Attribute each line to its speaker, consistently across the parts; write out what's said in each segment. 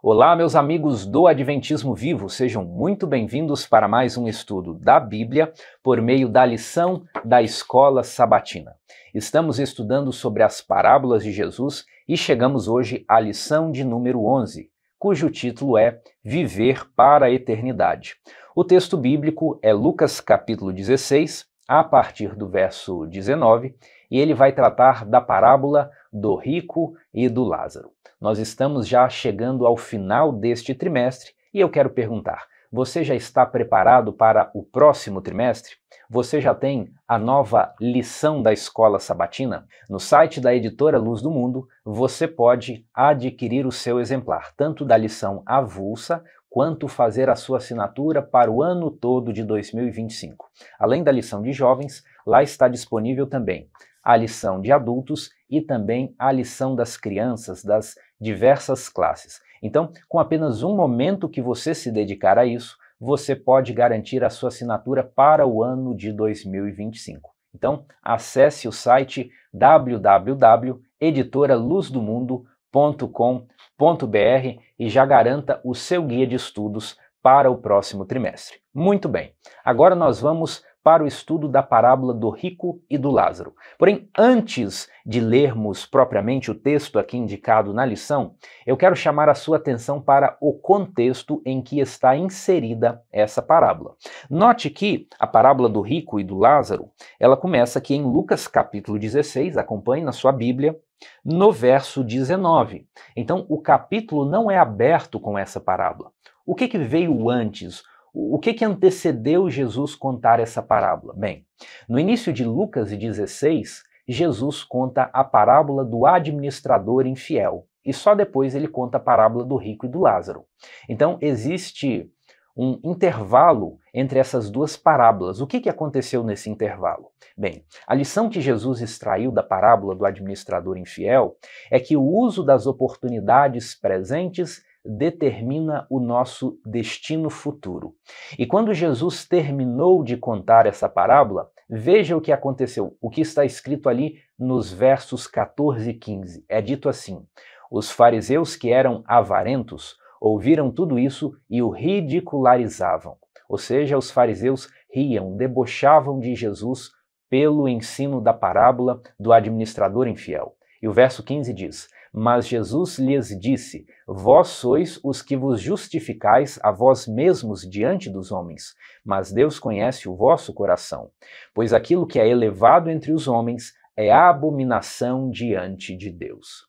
Speaker 1: Olá, meus amigos do Adventismo Vivo, sejam muito bem-vindos para mais um estudo da Bíblia por meio da lição da Escola Sabatina. Estamos estudando sobre as parábolas de Jesus e chegamos hoje à lição de número 11, cujo título é Viver para a Eternidade. O texto bíblico é Lucas capítulo 16, a partir do verso 19, e ele vai tratar da parábola do rico e do Lázaro. Nós estamos já chegando ao final deste trimestre e eu quero perguntar: você já está preparado para o próximo trimestre? Você já tem a nova lição da escola sabatina? No site da editora Luz do Mundo, você pode adquirir o seu exemplar, tanto da lição avulsa quanto fazer a sua assinatura para o ano todo de 2025. Além da lição de jovens, lá está disponível também a lição de adultos e também a lição das crianças das diversas classes. Então, com apenas um momento que você se dedicar a isso, você pode garantir a sua assinatura para o ano de 2025. Então, acesse o site www.editoraluzdomundo.com.br e já garanta o seu guia de estudos para o próximo trimestre. Muito bem, agora nós vamos para o estudo da parábola do rico e do Lázaro. Porém, antes de lermos propriamente o texto aqui indicado na lição, eu quero chamar a sua atenção para o contexto em que está inserida essa parábola. Note que a parábola do rico e do Lázaro, ela começa aqui em Lucas capítulo 16, acompanhe na sua Bíblia, no verso 19. Então, o capítulo não é aberto com essa parábola. O que, que veio antes? O que, que antecedeu Jesus contar essa parábola? Bem, no início de Lucas 16, Jesus conta a parábola do administrador infiel e só depois ele conta a parábola do rico e do Lázaro. Então existe um intervalo entre essas duas parábolas. O que, que aconteceu nesse intervalo? Bem, a lição que Jesus extraiu da parábola do administrador infiel é que o uso das oportunidades presentes determina o nosso destino futuro. E quando Jesus terminou de contar essa parábola, veja o que aconteceu, o que está escrito ali nos versos 14 e 15. É dito assim: Os fariseus que eram avarentos ouviram tudo isso e o ridicularizavam. Ou seja, os fariseus riam, debochavam de Jesus pelo ensino da parábola do administrador infiel. E o verso 15 diz: mas Jesus lhes disse: Vós sois os que vos justificais a vós mesmos diante dos homens, mas Deus conhece o vosso coração. Pois aquilo que é elevado entre os homens é abominação diante de Deus.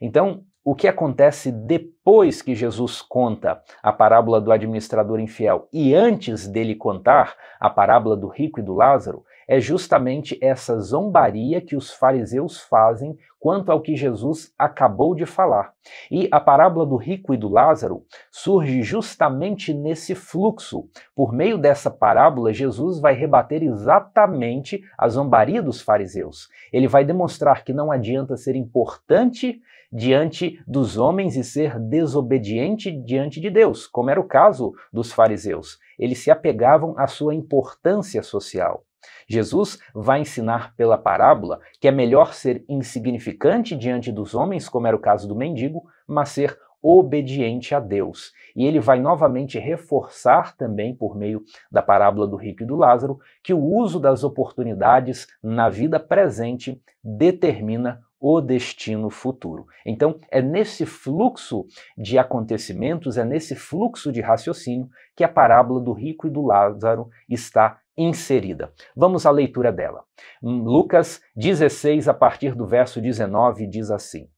Speaker 1: Então, o que acontece depois que Jesus conta a parábola do administrador infiel e antes dele contar a parábola do rico e do Lázaro é justamente essa zombaria que os fariseus fazem quanto ao que Jesus acabou de falar. E a parábola do rico e do Lázaro surge justamente nesse fluxo. Por meio dessa parábola, Jesus vai rebater exatamente a zombaria dos fariseus. Ele vai demonstrar que não adianta ser importante diante dos homens e ser desobediente diante de Deus, como era o caso dos fariseus. Eles se apegavam à sua importância social. Jesus vai ensinar pela parábola que é melhor ser insignificante diante dos homens, como era o caso do mendigo, mas ser obediente a Deus. E ele vai novamente reforçar também, por meio da parábola do rico e do Lázaro, que o uso das oportunidades na vida presente determina o destino futuro. Então, é nesse fluxo de acontecimentos, é nesse fluxo de raciocínio que a parábola do rico e do Lázaro está inserida. Vamos à leitura dela. Lucas 16, a partir do verso 19, diz assim: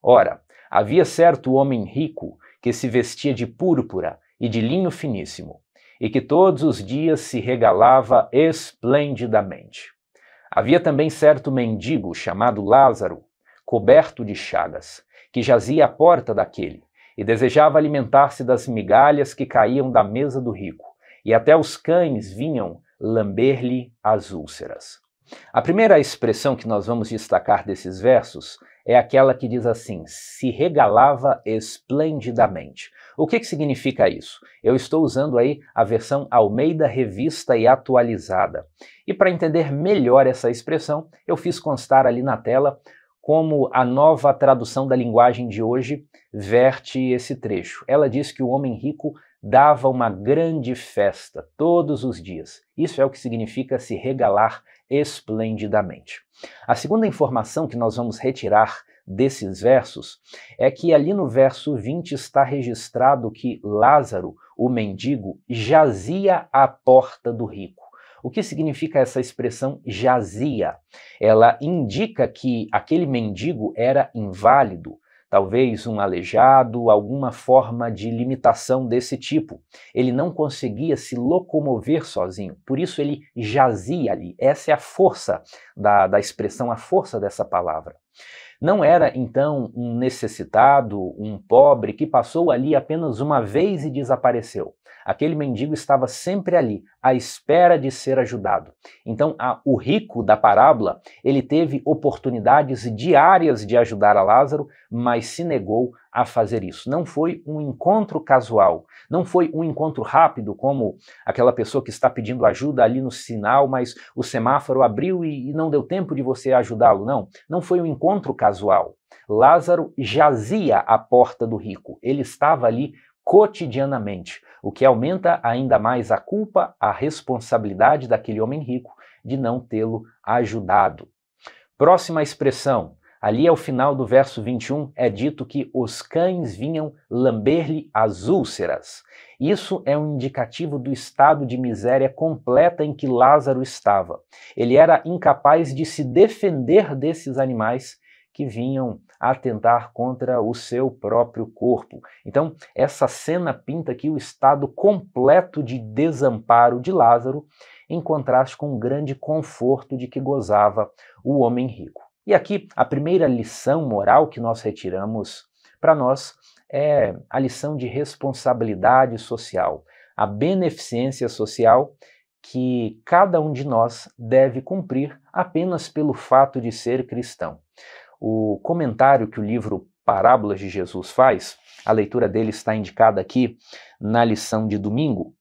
Speaker 1: Ora, havia certo homem rico que se vestia de púrpura e de linho finíssimo, e que todos os dias se regalava esplendidamente. Havia também certo mendigo chamado Lázaro, coberto de chagas, que jazia à porta daquele e desejava alimentar-se das migalhas que caíam da mesa do rico, e até os cães vinham lamber-lhe as úlceras. A primeira expressão que nós vamos destacar desses versos é aquela que diz assim: se regalava esplendidamente. O que, que significa isso? Eu estou usando aí a versão Almeida Revista e Atualizada. E para entender melhor essa expressão, eu fiz constar ali na tela como a nova tradução da linguagem de hoje verte esse trecho. Ela diz que o homem rico dava uma grande festa todos os dias. Isso é o que significa se regalar esplendidamente. A segunda informação que nós vamos retirar desses versos é que ali no verso 20 está registrado que Lázaro, o mendigo, jazia à porta do rico. O que significa essa expressão jazia? Ela indica que aquele mendigo era inválido, talvez um aleijado, alguma forma de limitação desse tipo. Ele não conseguia se locomover sozinho, por isso ele jazia ali. Essa é a força da, da expressão, a força dessa palavra. Não era então um necessitado, um pobre que passou ali apenas uma vez e desapareceu. Aquele mendigo estava sempre ali, à espera de ser ajudado. Então, a, o rico da parábola, ele teve oportunidades diárias de ajudar a Lázaro, mas se negou a fazer isso. Não foi um encontro casual, não foi um encontro rápido, como aquela pessoa que está pedindo ajuda ali no sinal, mas o semáforo abriu e, e não deu tempo de você ajudá-lo. Não, não foi um encontro casual. Lázaro jazia à porta do rico, ele estava ali cotidianamente, o que aumenta ainda mais a culpa, a responsabilidade daquele homem rico de não tê-lo ajudado. Próxima expressão, ali ao final do verso 21, é dito que os cães vinham lamber-lhe as úlceras. Isso é um indicativo do estado de miséria completa em que Lázaro estava. Ele era incapaz de se defender desses animais que vinham atentar contra o seu próprio corpo. Então, essa cena pinta aqui o estado completo de desamparo de Lázaro, em contraste com o grande conforto de que gozava o homem rico. E aqui, a primeira lição moral que nós retiramos para nós é a lição de responsabilidade social, a beneficência social que cada um de nós deve cumprir apenas pelo fato de ser cristão o comentário que o livro Parábolas de Jesus faz, a leitura dele está indicada aqui na lição de domingo.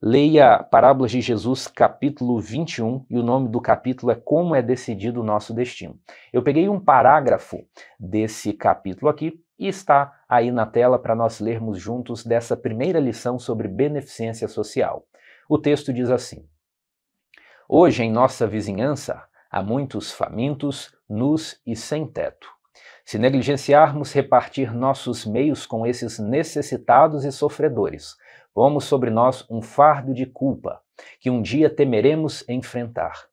Speaker 1: Leia Parábolas de Jesus, capítulo 21, e o nome do capítulo é Como é Decidido o Nosso Destino. Eu peguei um parágrafo desse capítulo aqui e está aí na tela para nós lermos juntos dessa primeira lição sobre beneficência social. O texto diz assim: Hoje em nossa vizinhança há muitos famintos, nus e sem teto. Se negligenciarmos repartir nossos meios com esses necessitados e sofredores, pomos sobre nós um fardo de culpa que um dia temeremos enfrentar.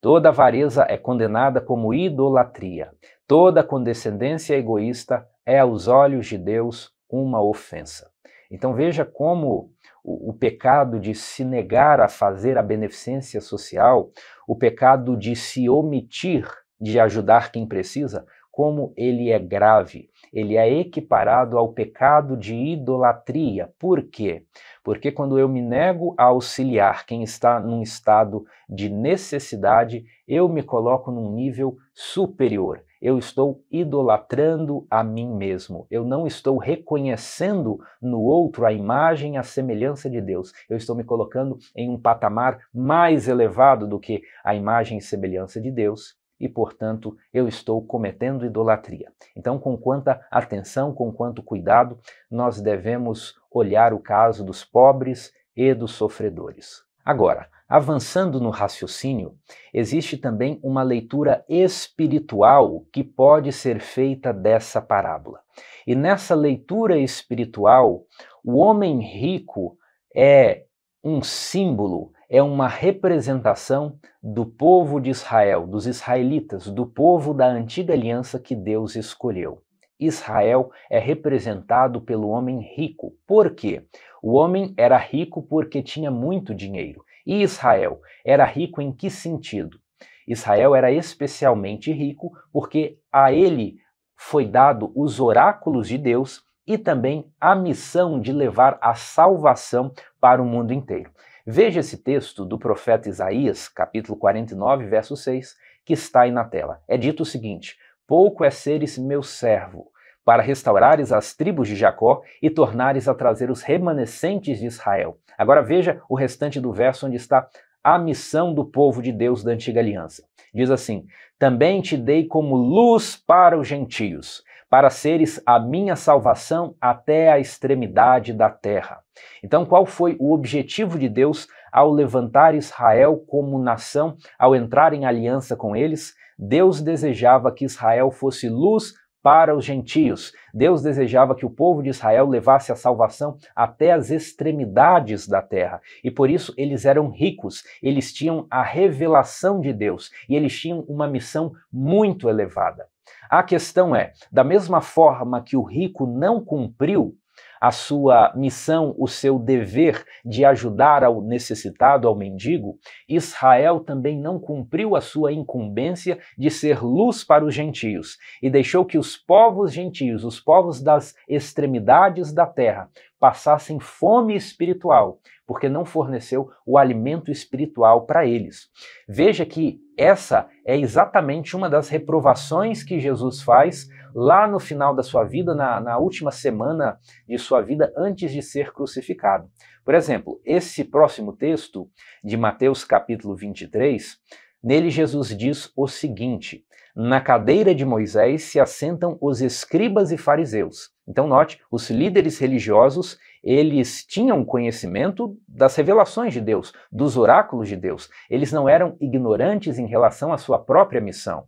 Speaker 1: Toda avareza é condenada como idolatria. Toda condescendência egoísta é, aos olhos de Deus, uma ofensa. Então veja como o, o, pecado de se negar a fazer a beneficência social, o pecado de se omitir de ajudar quem precisa, como ele é grave. Ele é equiparado ao pecado de idolatria. Por quê? Porque quando eu me nego a auxiliar quem está num estado de necessidade, eu me coloco num nível superior. Eu estou idolatrando a mim mesmo. Eu não estou reconhecendo no outro a imagem, a semelhança de Deus. Eu estou me colocando em um patamar mais elevado do que a imagem e semelhança de Deus e, portanto, eu estou cometendo idolatria. Então, com quanta atenção, com quanto cuidado, nós devemos olhar o caso dos pobres e dos sofredores. Agora, avançando no raciocínio, existe também uma leitura espiritual que pode ser feita dessa parábola. E nessa leitura espiritual, o homem rico é um símbolo, é uma representação do povo de Israel, dos israelitas, do povo da antiga aliança que Deus escolheu. Israel é representado pelo homem rico. Por quê? O homem era rico porque tinha muito dinheiro. E Israel era rico em que sentido? Israel era especialmente rico porque a ele foi dado os oráculos de Deus e também a missão de levar a salvação para o mundo inteiro. Veja esse texto do profeta Isaías, capítulo 49, verso 6, que está aí na tela. É dito o seguinte: Pouco é seres meu servo, para restaurares as tribos de Jacó e tornares a trazer os remanescentes de Israel. Agora veja o restante do verso onde está a missão do povo de Deus da antiga aliança. Diz assim: Também te dei como luz para os gentios para seres a minha salvação até a extremidade da terra. Então, qual foi o objetivo de Deus ao levantar Israel como nação, ao entrar em aliança com eles? Deus desejava que Israel fosse luz para os gentios. Deus desejava que o povo de Israel levasse a salvação até as extremidades da terra. E por isso eles eram ricos, eles tinham a revelação de Deus e eles tinham uma missão muito elevada. A questão é: da mesma forma que o rico não cumpriu a sua missão, o seu dever de ajudar ao necessitado, ao mendigo, Israel também não cumpriu a sua incumbência de ser luz para os gentios e deixou que os povos gentios, os povos das extremidades da terra, passassem fome espiritual, porque não forneceu o alimento espiritual para eles. Veja que essa é exatamente uma das reprovações que Jesus faz lá no final da sua vida, na, na última semana de sua vida, antes de ser crucificado. Por exemplo, esse próximo texto de Mateus capítulo 23, nele Jesus diz o seguinte: na cadeira de Moisés se assentam os escribas e fariseus. Então note, os líderes religiosos, eles tinham conhecimento das revelações de Deus, dos oráculos de Deus. Eles não eram ignorantes em relação à sua própria missão.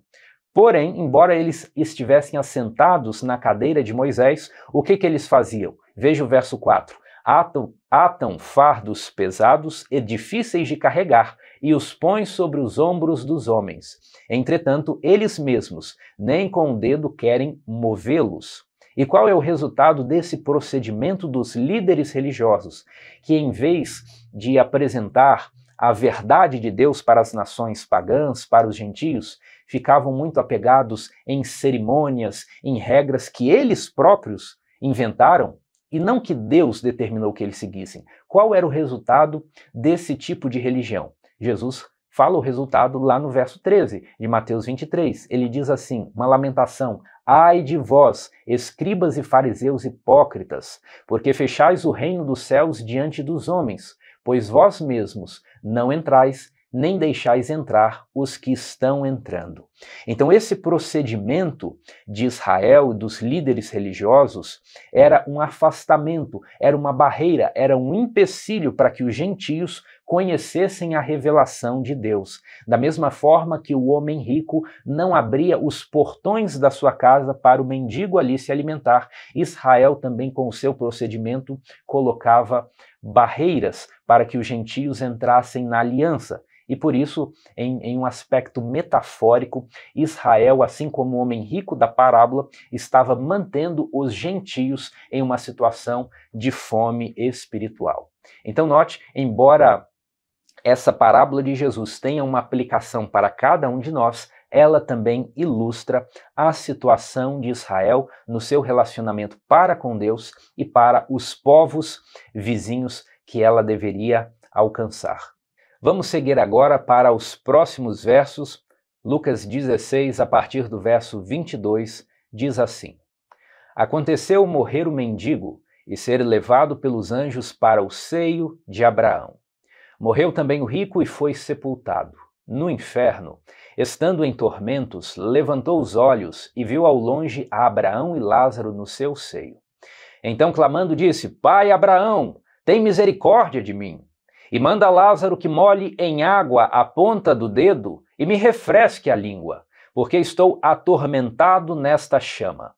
Speaker 1: Porém, embora eles estivessem assentados na cadeira de Moisés, o que, que eles faziam? Veja o verso 4. Atam, atam fardos pesados e difíceis de carregar, e os põe sobre os ombros dos homens. Entretanto, eles mesmos nem com o dedo querem movê-los. E qual é o resultado desse procedimento dos líderes religiosos, que em vez de apresentar a verdade de Deus para as nações pagãs, para os gentios, ficavam muito apegados em cerimônias, em regras que eles próprios inventaram e não que Deus determinou que eles seguissem. Qual era o resultado desse tipo de religião? Jesus fala o resultado lá no verso 13 de Mateus 23. Ele diz assim: uma lamentação. Ai de vós, escribas e fariseus hipócritas, porque fechais o reino dos céus diante dos homens, pois vós mesmos não entrais nem deixais entrar os que estão entrando. Então, esse procedimento de Israel e dos líderes religiosos era um afastamento, era uma barreira, era um empecilho para que os gentios conhecessem a revelação de Deus. Da mesma forma que o homem rico não abria os portões da sua casa para o mendigo ali se alimentar, Israel também, com o seu procedimento, colocava barreiras para que os gentios entrassem na aliança. E por isso, em, em um aspecto metafórico, Israel, assim como o homem rico da parábola, estava mantendo os gentios em uma situação de fome espiritual. Então, note, embora essa parábola de Jesus tenha uma aplicação para cada um de nós, ela também ilustra a situação de Israel no seu relacionamento para com Deus e para os povos vizinhos que ela deveria alcançar. Vamos seguir agora para os próximos versos. Lucas 16, a partir do verso 22, diz assim: Aconteceu morrer o mendigo e ser levado pelos anjos para o seio de Abraão. Morreu também o rico e foi sepultado. No inferno, estando em tormentos, levantou os olhos e viu ao longe a Abraão e Lázaro no seu seio. Então, clamando, disse: Pai Abraão, tem misericórdia de mim e manda Lázaro que molhe em água a ponta do dedo e me refresque a língua, porque estou atormentado nesta chama.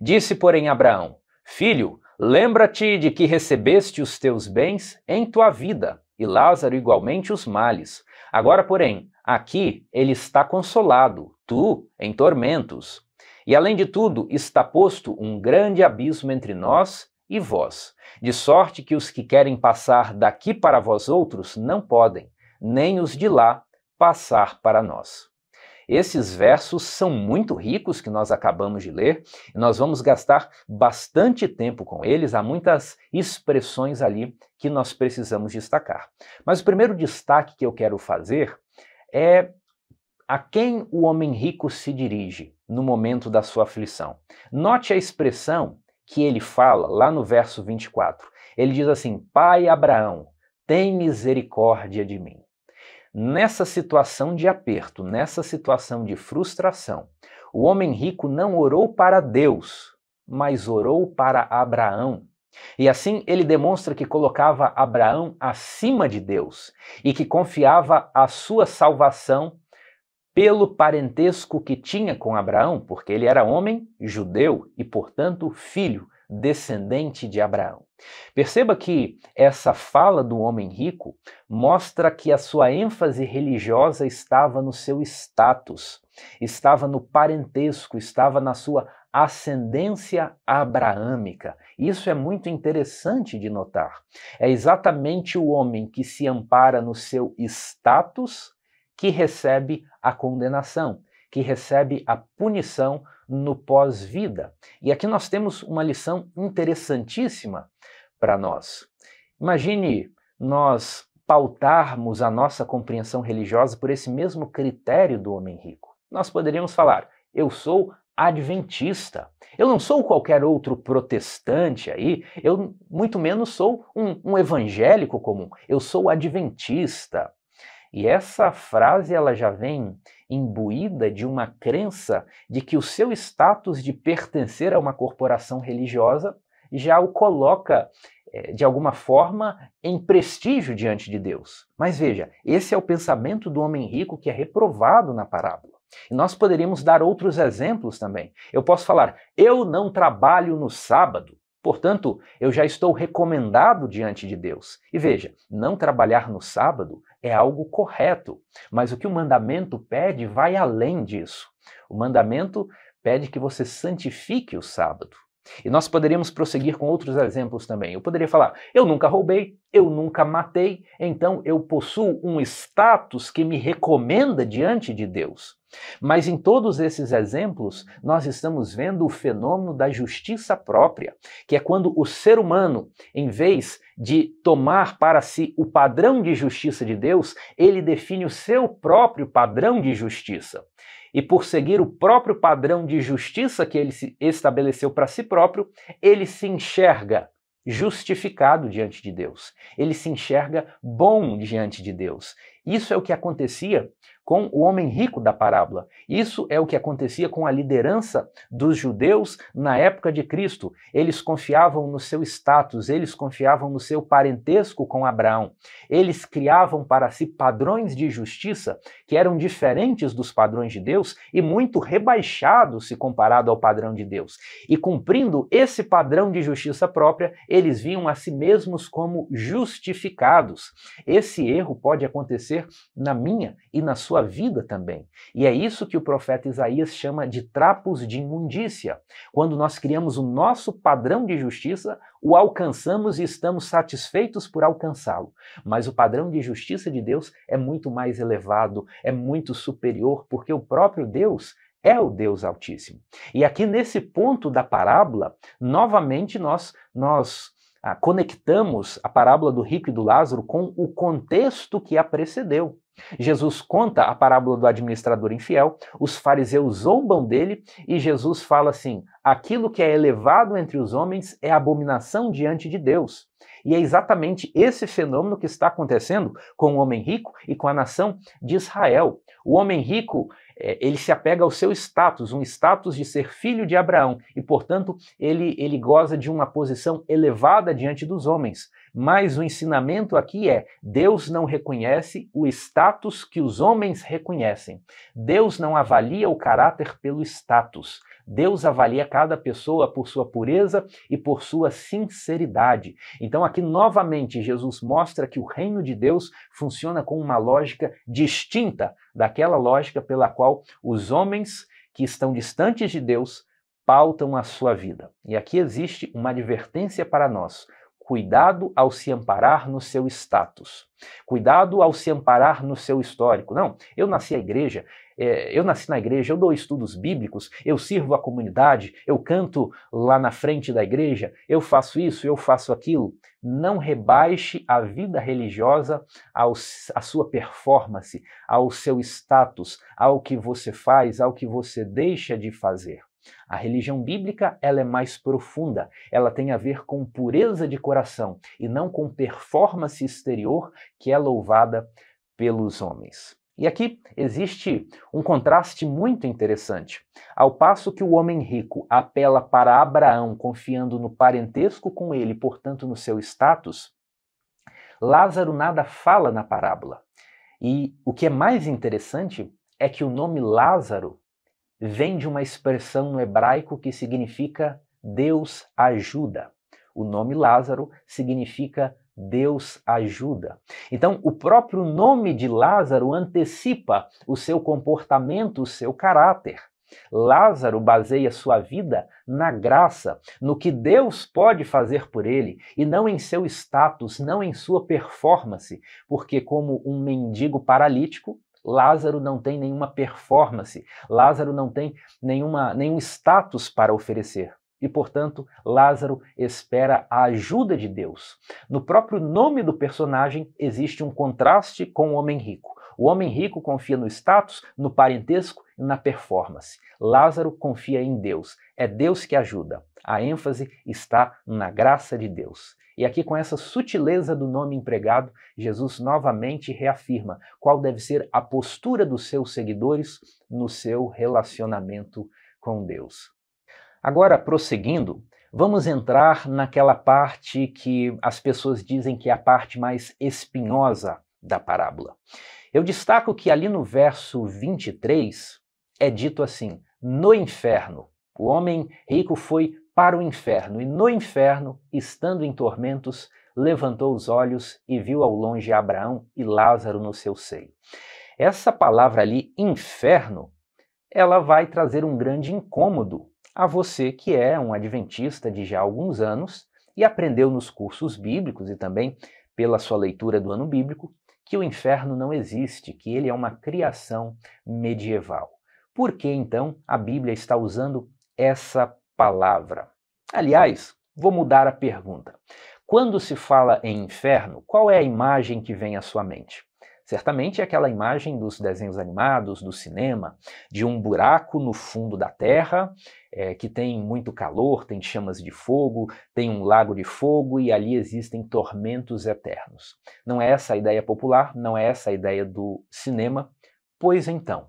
Speaker 1: Disse, porém, Abraão: Filho, lembra-te de que recebeste os teus bens em tua vida, e Lázaro igualmente os males. Agora, porém, aqui ele está consolado, tu em tormentos. E além de tudo, está posto um grande abismo entre nós e vós, de sorte que os que querem passar daqui para vós outros não podem, nem os de lá passar para nós. Esses versos são muito ricos que nós acabamos de ler, e nós vamos gastar bastante tempo com eles. Há muitas expressões ali que nós precisamos destacar. Mas o primeiro destaque que eu quero fazer é a quem o homem rico se dirige no momento da sua aflição. Note a expressão que ele fala lá no verso 24. Ele diz assim: Pai Abraão, tem misericórdia de mim. Nessa situação de aperto, nessa situação de frustração, o homem rico não orou para Deus, mas orou para Abraão. E assim ele demonstra que colocava Abraão acima de Deus e que confiava a sua salvação pelo parentesco que tinha com Abraão, porque ele era homem judeu e, portanto, filho, descendente de Abraão. Perceba que essa fala do homem rico mostra que a sua ênfase religiosa estava no seu status, estava no parentesco, estava na sua ascendência abraâmica. Isso é muito interessante de notar. É exatamente o homem que se ampara no seu status que recebe a condenação, que recebe a punição no pós-vida. E aqui nós temos uma lição interessantíssima para nós. Imagine nós pautarmos a nossa compreensão religiosa por esse mesmo critério do homem rico. Nós poderíamos falar: eu sou adventista. Eu não sou qualquer outro protestante aí, eu muito menos sou um, um evangélico comum. Eu sou adventista. E essa frase ela já vem imbuída de uma crença de que o seu status de pertencer a uma corporação religiosa já o coloca eh, de alguma forma em prestígio diante de Deus. Mas veja, esse é o pensamento do homem rico que é reprovado na parábola. E nós poderíamos dar outros exemplos também. Eu posso falar: eu não trabalho no sábado. Portanto, eu já estou recomendado diante de Deus. E veja, não trabalhar no sábado é algo correto, mas o que o mandamento pede vai além disso. O mandamento pede que você santifique o sábado. E nós poderíamos prosseguir com outros exemplos também. Eu poderia falar: eu nunca roubei, eu nunca matei, então eu possuo um status que me recomenda diante de Deus. Mas em todos esses exemplos, nós estamos vendo o fenômeno da justiça própria, que é quando o ser humano, em vez de tomar para si o padrão de justiça de Deus, ele define o seu próprio padrão de justiça e por seguir o próprio padrão de justiça que ele estabeleceu para si próprio, ele se enxerga justificado diante de Deus. Ele se enxerga bom diante de Deus. Isso é o que acontecia com o homem rico da parábola. Isso é o que acontecia com a liderança dos judeus na época de Cristo. Eles confiavam no seu status, eles confiavam no seu parentesco com Abraão. Eles criavam para si padrões de justiça que eram diferentes dos padrões de Deus e muito rebaixados se comparado ao padrão de Deus. E cumprindo esse padrão de justiça própria, eles viam a si mesmos como justificados. Esse erro pode acontecer acontecer na minha e na sua vida também. E é isso que o profeta Isaías chama de trapos de imundícia. Quando nós criamos o nosso padrão de justiça, o alcançamos e estamos satisfeitos por alcançá-lo. Mas o padrão de justiça de Deus é muito mais elevado, é muito superior, porque o próprio Deus é o Deus Altíssimo. E aqui nesse ponto da parábola, novamente nós nós ah, conectamos a parábola do rico e do Lázaro com o contexto que a precedeu. Jesus conta a parábola do administrador infiel, os fariseus zombam dele e Jesus fala assim: aquilo que é elevado entre os homens é abominação diante de Deus. E é exatamente esse fenômeno que está acontecendo com o homem rico e com a nação de Israel. O homem rico é, ele se apega ao seu status, um status de ser filho de Abraão, e, portanto, ele, ele goza de uma posição elevada diante dos homens. Mas o ensinamento aqui é: Deus não reconhece o status que os homens reconhecem. Deus não avalia o caráter pelo status. Deus avalia cada pessoa por sua pureza e por sua sinceridade. Então, aqui novamente, Jesus mostra que o reino de Deus funciona com uma lógica distinta daquela lógica pela qual os homens que estão distantes de Deus pautam a sua vida. E aqui existe uma advertência para nós. Cuidado ao se amparar no seu status. Cuidado ao se amparar no seu histórico. Não, eu nasci na igreja, é, eu nasci na igreja, eu dou estudos bíblicos, eu sirvo a comunidade, eu canto lá na frente da igreja, eu faço isso, eu faço aquilo. Não rebaixe a vida religiosa ao, à sua performance, ao seu status, ao que você faz, ao que você deixa de fazer. A religião bíblica ela é mais profunda, ela tem a ver com pureza de coração e não com performance exterior que é louvada pelos homens. E aqui existe um contraste muito interessante. Ao passo que o homem rico apela para Abraão, confiando no parentesco com ele, portanto no seu status, Lázaro nada fala na parábola. E o que é mais interessante é que o nome Lázaro vem de uma expressão no hebraico que significa Deus ajuda. O nome Lázaro significa Deus ajuda. Então, o próprio nome de Lázaro antecipa o seu comportamento, o seu caráter. Lázaro baseia sua vida na graça, no que Deus pode fazer por ele, e não em seu status, não em sua performance, porque, como um mendigo paralítico, Lázaro não tem nenhuma performance, Lázaro não tem nenhuma, nenhum status para oferecer. E, portanto, Lázaro espera a ajuda de Deus. No próprio nome do personagem existe um contraste com o homem rico. O homem rico confia no status, no parentesco e na performance. Lázaro confia em Deus. É Deus que ajuda. A ênfase está na graça de Deus. E aqui, com essa sutileza do nome empregado, Jesus novamente reafirma qual deve ser a postura dos seus seguidores no seu relacionamento com Deus. Agora, prosseguindo, vamos entrar naquela parte que as pessoas dizem que é a parte mais espinhosa da parábola. Eu destaco que ali no verso 23 é dito assim: no inferno. O homem rico foi para o inferno, e no inferno, estando em tormentos, levantou os olhos e viu ao longe Abraão e Lázaro no seu seio. Essa palavra ali, inferno, ela vai trazer um grande incômodo a você que é um adventista de já alguns anos e aprendeu nos cursos bíblicos e também pela sua leitura do ano bíblico que o inferno não existe, que ele é uma criação medieval. Por que então a Bíblia está usando essa palavra. Aliás, vou mudar a pergunta. Quando se fala em inferno, qual é a imagem que vem à sua mente? Certamente é aquela imagem dos desenhos animados, do cinema, de um buraco no fundo da terra é, que tem muito calor, tem chamas de fogo, tem um lago de fogo e ali existem tormentos eternos. Não é essa a ideia popular, não é essa a ideia do cinema. Pois então,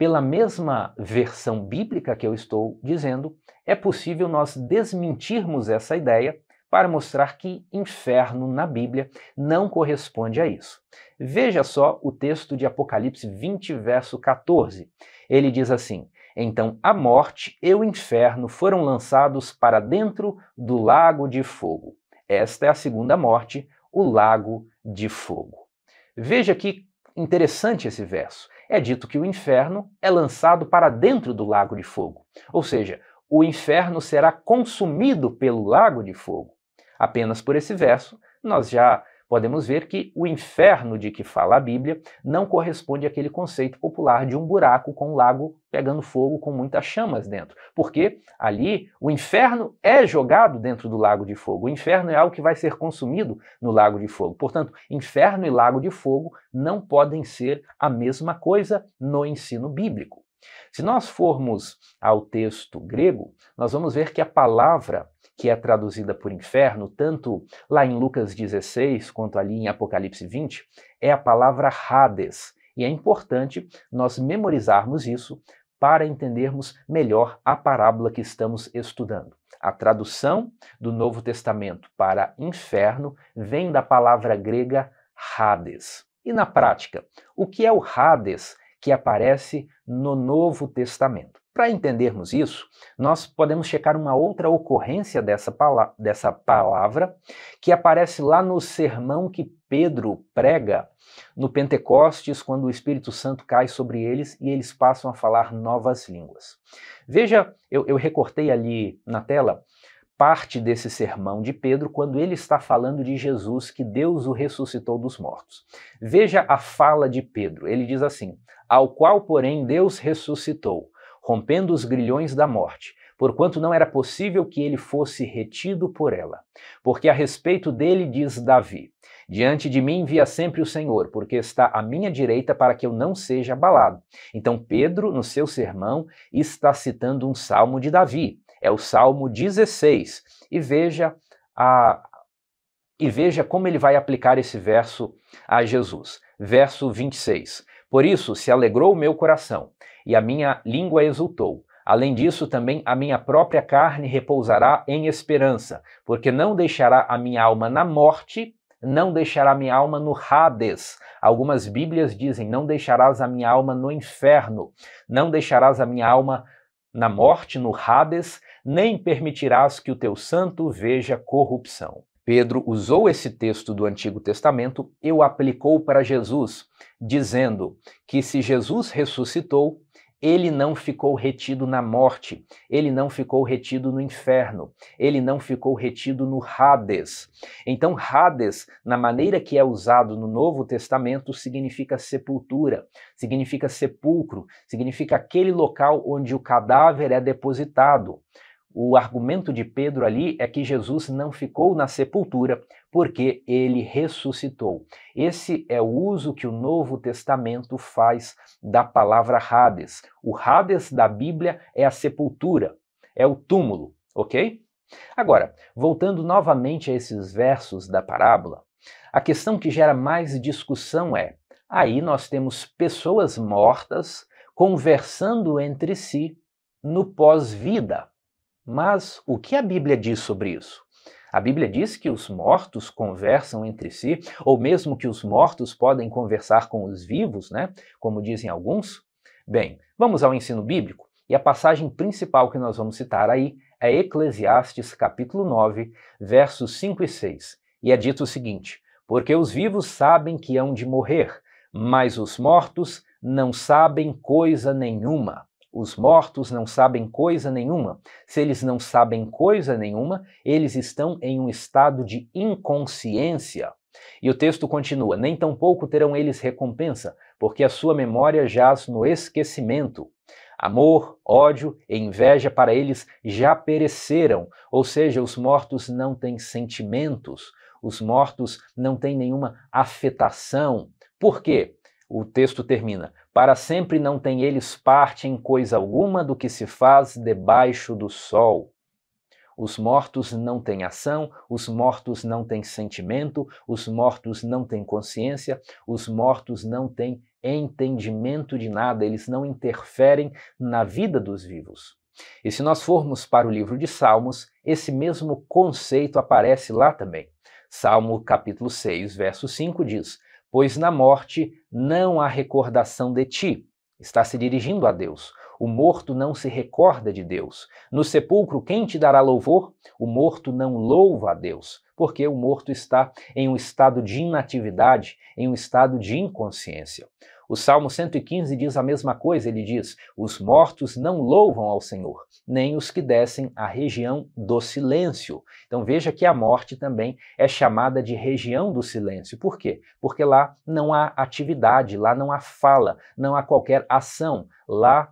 Speaker 1: pela mesma versão bíblica que eu estou dizendo, é possível nós desmentirmos essa ideia para mostrar que inferno na Bíblia não corresponde a isso. Veja só o texto de Apocalipse 20, verso 14. Ele diz assim: Então a morte e o inferno foram lançados para dentro do lago de fogo. Esta é a segunda morte, o lago de fogo. Veja que interessante esse verso é dito que o inferno é lançado para dentro do lago de fogo, ou seja, o inferno será consumido pelo lago de fogo. Apenas por esse verso, nós já podemos ver que o inferno de que fala a Bíblia não corresponde àquele conceito popular de um buraco com um lago pegando fogo com muitas chamas dentro. Porque ali o inferno é jogado dentro do lago de fogo. O inferno é algo que vai ser consumido no lago de fogo. Portanto, inferno e lago de fogo não podem ser a mesma coisa no ensino bíblico. Se nós formos ao texto grego, nós vamos ver que a palavra que é traduzida por inferno, tanto lá em Lucas 16 quanto ali em Apocalipse 20, é a palavra Hades. E é importante nós memorizarmos isso para entendermos melhor a parábola que estamos estudando. A tradução do Novo Testamento para inferno vem da palavra grega Hades. E na prática, o que é o Hades que aparece no Novo Testamento. Para entendermos isso, nós podemos checar uma outra ocorrência dessa, pala dessa palavra que aparece lá no sermão que Pedro prega no Pentecostes, quando o Espírito Santo cai sobre eles e eles passam a falar novas línguas. Veja, eu, eu recortei ali na tela parte desse sermão de Pedro quando ele está falando de Jesus, que Deus o ressuscitou dos mortos. Veja a fala de Pedro. Ele diz assim: Ao qual, porém, Deus ressuscitou, rompendo os grilhões da morte, porquanto não era possível que ele fosse retido por ela. Porque a respeito dele diz Davi: Diante de mim via sempre o Senhor, porque está à minha direita para que eu não seja abalado. Então, Pedro, no seu sermão, está citando um salmo de Davi é o Salmo 16. E veja a e veja como ele vai aplicar esse verso a Jesus. Verso 26. Por isso se alegrou o meu coração, e a minha língua exultou. Além disso, também a minha própria carne repousará em esperança, porque não deixará a minha alma na morte, não deixará a minha alma no Hades. Algumas Bíblias dizem: não deixarás a minha alma no inferno, não deixarás a minha alma na morte, no Hades, nem permitirás que o teu santo veja corrupção. Pedro usou esse texto do Antigo Testamento e o aplicou para Jesus, dizendo que se Jesus ressuscitou, ele não ficou retido na morte, ele não ficou retido no inferno, ele não ficou retido no Hades. Então, Hades, na maneira que é usado no Novo Testamento, significa sepultura, significa sepulcro, significa aquele local onde o cadáver é depositado. O argumento de Pedro ali é que Jesus não ficou na sepultura porque ele ressuscitou. Esse é o uso que o Novo Testamento faz da palavra Hades. O Hades da Bíblia é a sepultura, é o túmulo, ok? Agora, voltando novamente a esses versos da parábola, a questão que gera mais discussão é: aí nós temos pessoas mortas conversando entre si no pós-vida. Mas o que a Bíblia diz sobre isso? A Bíblia diz que os mortos conversam entre si, ou mesmo que os mortos podem conversar com os vivos, né? Como dizem alguns. Bem, vamos ao ensino bíblico. E a passagem principal que nós vamos citar aí é Eclesiastes capítulo 9, versos 5 e 6. E é dito o seguinte: Porque os vivos sabem que hão de morrer, mas os mortos não sabem coisa nenhuma. Os mortos não sabem coisa nenhuma. Se eles não sabem coisa nenhuma, eles estão em um estado de inconsciência. E o texto continua: Nem tampouco terão eles recompensa, porque a sua memória jaz no esquecimento. Amor, ódio e inveja para eles já pereceram, ou seja, os mortos não têm sentimentos, os mortos não têm nenhuma afetação. Por quê? O texto termina: para sempre não tem eles parte em coisa alguma do que se faz debaixo do sol. Os mortos não têm ação, os mortos não têm sentimento, os mortos não têm consciência, os mortos não têm entendimento de nada, eles não interferem na vida dos vivos. E se nós formos para o livro de Salmos, esse mesmo conceito aparece lá também. Salmo capítulo 6, verso 5 diz: pois na morte não há recordação de ti. Está se dirigindo a Deus. O morto não se recorda de Deus. No sepulcro, quem te dará louvor? O morto não louva a Deus, porque o morto está em um estado de inatividade, em um estado de inconsciência. O Salmo 115 diz a mesma coisa, ele diz: Os mortos não louvam ao Senhor, nem os que descem à região do silêncio. Então veja que a morte também é chamada de região do silêncio. Por quê? Porque lá não há atividade, lá não há fala, não há qualquer ação. Lá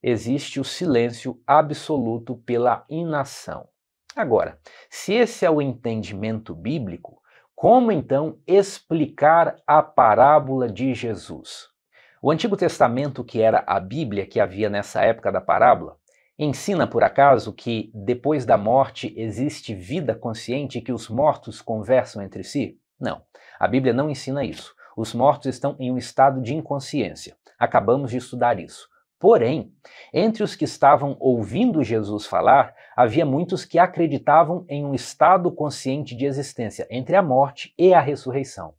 Speaker 1: existe o silêncio absoluto pela inação. Agora, se esse é o entendimento bíblico, como então explicar a parábola de Jesus? O Antigo Testamento, que era a Bíblia que havia nessa época da parábola, ensina por acaso que depois da morte existe vida consciente e que os mortos conversam entre si? Não. A Bíblia não ensina isso. Os mortos estão em um estado de inconsciência. Acabamos de estudar isso. Porém, entre os que estavam ouvindo Jesus falar, havia muitos que acreditavam em um estado consciente de existência entre a morte e a ressurreição.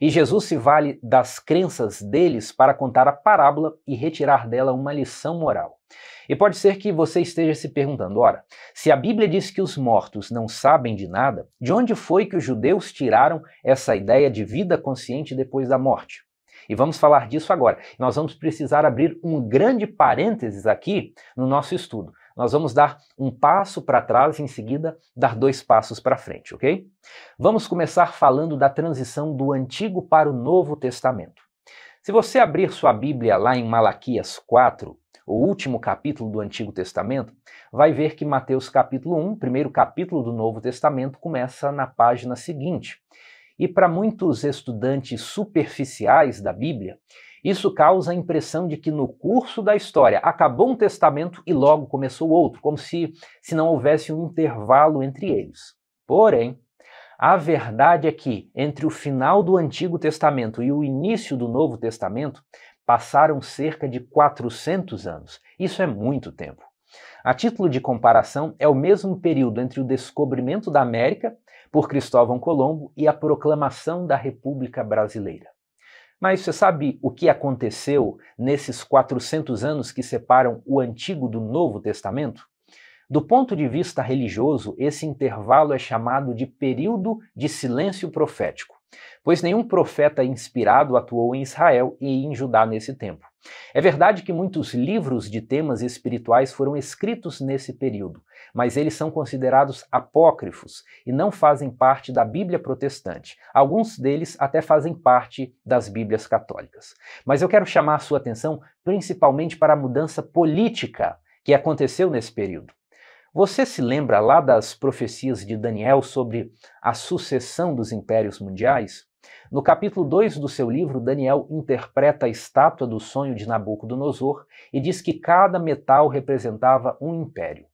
Speaker 1: E Jesus se vale das crenças deles para contar a parábola e retirar dela uma lição moral. E pode ser que você esteja se perguntando: ora, se a Bíblia diz que os mortos não sabem de nada, de onde foi que os judeus tiraram essa ideia de vida consciente depois da morte? E vamos falar disso agora. Nós vamos precisar abrir um grande parênteses aqui no nosso estudo. Nós vamos dar um passo para trás e em seguida dar dois passos para frente, ok? Vamos começar falando da transição do Antigo para o Novo Testamento. Se você abrir sua Bíblia lá em Malaquias 4, o último capítulo do Antigo Testamento, vai ver que Mateus capítulo 1, primeiro capítulo do Novo Testamento, começa na página seguinte. E para muitos estudantes superficiais da Bíblia, isso causa a impressão de que no curso da história acabou um testamento e logo começou outro, como se, se não houvesse um intervalo entre eles. Porém, a verdade é que, entre o final do Antigo Testamento e o início do Novo Testamento, passaram cerca de 400 anos. Isso é muito tempo. A título de comparação, é o mesmo período entre o descobrimento da América por Cristóvão Colombo e a proclamação da República Brasileira. Mas você sabe o que aconteceu nesses 400 anos que separam o Antigo do Novo Testamento? Do ponto de vista religioso, esse intervalo é chamado de período de silêncio profético. Pois nenhum profeta inspirado atuou em Israel e em Judá nesse tempo. É verdade que muitos livros de temas espirituais foram escritos nesse período, mas eles são considerados apócrifos e não fazem parte da Bíblia protestante. Alguns deles até fazem parte das Bíblias católicas. Mas eu quero chamar a sua atenção principalmente para a mudança política que aconteceu nesse período. Você se lembra lá das profecias de Daniel sobre a sucessão dos impérios mundiais? No capítulo 2 do seu livro, Daniel interpreta a estátua do sonho de Nabucodonosor e diz que cada metal representava um império.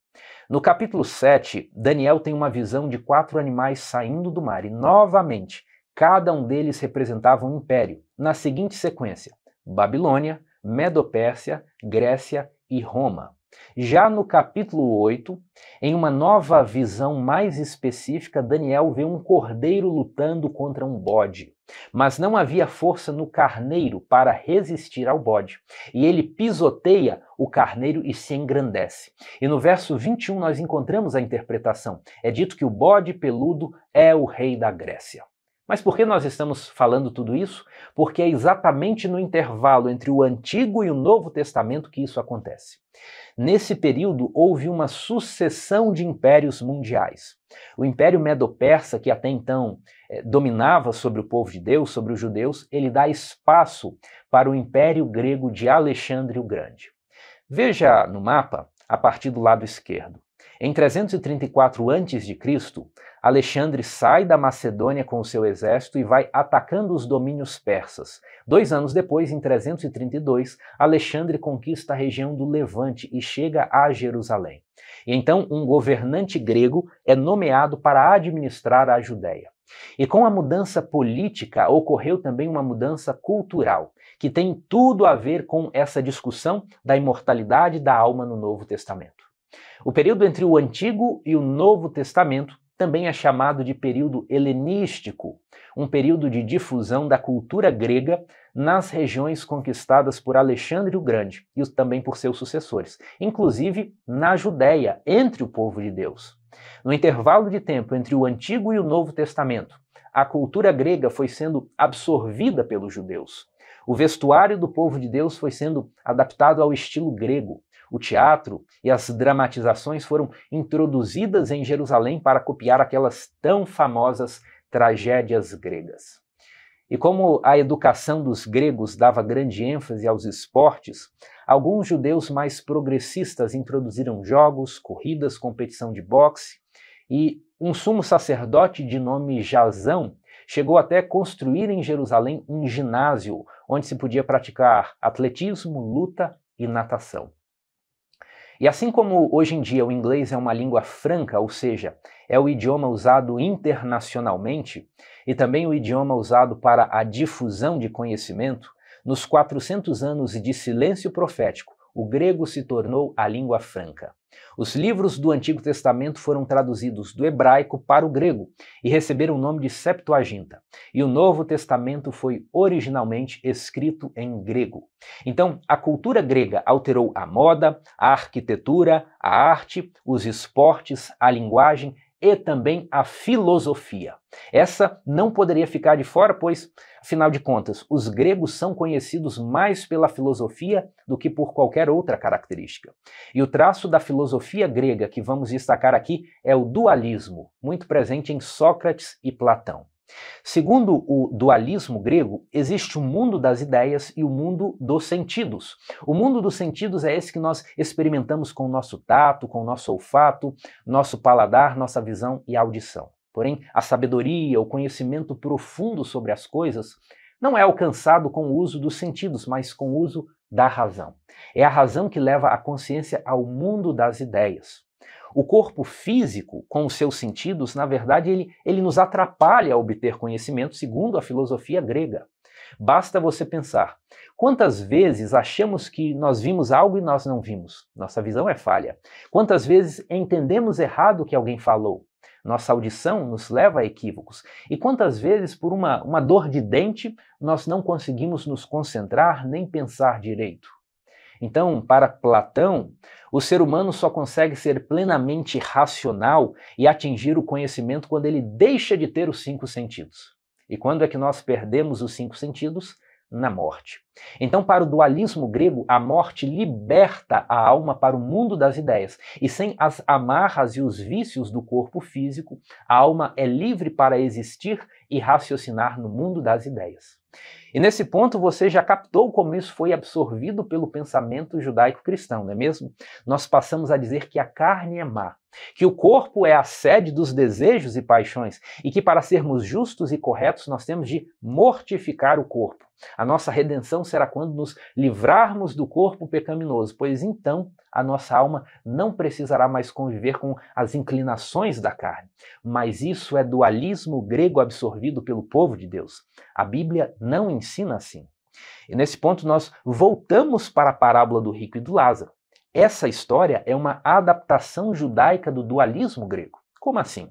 Speaker 1: No capítulo 7, Daniel tem uma visão de quatro animais saindo do mar e, novamente, cada um deles representava um império, na seguinte sequência: Babilônia, Medopérsia, Grécia e Roma. Já no capítulo 8, em uma nova visão mais específica, Daniel vê um cordeiro lutando contra um bode. Mas não havia força no carneiro para resistir ao bode, e ele pisoteia o carneiro e se engrandece. E no verso 21 nós encontramos a interpretação. É dito que o bode peludo é o rei da Grécia. Mas por que nós estamos falando tudo isso? Porque é exatamente no intervalo entre o Antigo e o Novo Testamento que isso acontece. Nesse período houve uma sucessão de impérios mundiais. O Império Medo-Persa, que até então eh, dominava sobre o povo de Deus, sobre os judeus, ele dá espaço para o Império Grego de Alexandre o Grande. Veja no mapa, a partir do lado esquerdo. Em 334 a.C., Alexandre sai da Macedônia com o seu exército e vai atacando os domínios persas. Dois anos depois, em 332, Alexandre conquista a região do Levante e chega a Jerusalém. E então um governante grego é nomeado para administrar a Judéia. E com a mudança política ocorreu também uma mudança cultural, que tem tudo a ver com essa discussão da imortalidade da alma no Novo Testamento. O período entre o Antigo e o Novo Testamento também é chamado de período helenístico, um período de difusão da cultura grega nas regiões conquistadas por Alexandre o Grande e também por seus sucessores, inclusive na Judéia, entre o povo de Deus. No intervalo de tempo entre o Antigo e o Novo Testamento, a cultura grega foi sendo absorvida pelos judeus. O vestuário do povo de Deus foi sendo adaptado ao estilo grego. O teatro e as dramatizações foram introduzidas em Jerusalém para copiar aquelas tão famosas tragédias gregas. E como a educação dos gregos dava grande ênfase aos esportes, alguns judeus mais progressistas introduziram jogos, corridas, competição de boxe, e um sumo sacerdote de nome Jazão chegou até construir em Jerusalém um ginásio onde se podia praticar atletismo, luta e natação. E assim como hoje em dia o inglês é uma língua franca, ou seja, é o idioma usado internacionalmente e também o idioma usado para a difusão de conhecimento, nos 400 anos de silêncio profético, o grego se tornou a língua franca. Os livros do Antigo Testamento foram traduzidos do hebraico para o grego e receberam o nome de Septuaginta. E o Novo Testamento foi originalmente escrito em grego. Então, a cultura grega alterou a moda, a arquitetura, a arte, os esportes, a linguagem e também a filosofia. Essa não poderia ficar de fora, pois, afinal de contas, os gregos são conhecidos mais pela filosofia do que por qualquer outra característica. E o traço da filosofia grega que vamos destacar aqui é o dualismo, muito presente em Sócrates e Platão. Segundo o dualismo grego, existe o mundo das ideias e o mundo dos sentidos. O mundo dos sentidos é esse que nós experimentamos com o nosso tato, com o nosso olfato, nosso paladar, nossa visão e audição. Porém, a sabedoria, o conhecimento profundo sobre as coisas, não é alcançado com o uso dos sentidos, mas com o uso da razão. É a razão que leva a consciência ao mundo das ideias. O corpo físico, com os seus sentidos, na verdade, ele, ele nos atrapalha a obter conhecimento, segundo a filosofia grega. Basta você pensar. Quantas vezes achamos que nós vimos algo e nós não vimos? Nossa visão é falha. Quantas vezes entendemos errado o que alguém falou? Nossa audição nos leva a equívocos. E quantas vezes, por uma, uma dor de dente, nós não conseguimos nos concentrar nem pensar direito? Então, para Platão, o ser humano só consegue ser plenamente racional e atingir o conhecimento quando ele deixa de ter os cinco sentidos. E quando é que nós perdemos os cinco sentidos? Na morte. Então, para o dualismo grego, a morte liberta a alma para o mundo das ideias, e sem as amarras e os vícios do corpo físico, a alma é livre para existir e raciocinar no mundo das ideias. E nesse ponto você já captou como isso foi absorvido pelo pensamento judaico-cristão, não é mesmo? Nós passamos a dizer que a carne é má, que o corpo é a sede dos desejos e paixões e que para sermos justos e corretos nós temos de mortificar o corpo. A nossa redenção será quando nos livrarmos do corpo pecaminoso, pois então a nossa alma não precisará mais conviver com as inclinações da carne. Mas isso é dualismo grego absorvido pelo povo de Deus. A Bíblia não ensina assim. E nesse ponto nós voltamos para a parábola do rico e do Lázaro. Essa história é uma adaptação judaica do dualismo grego. Como assim?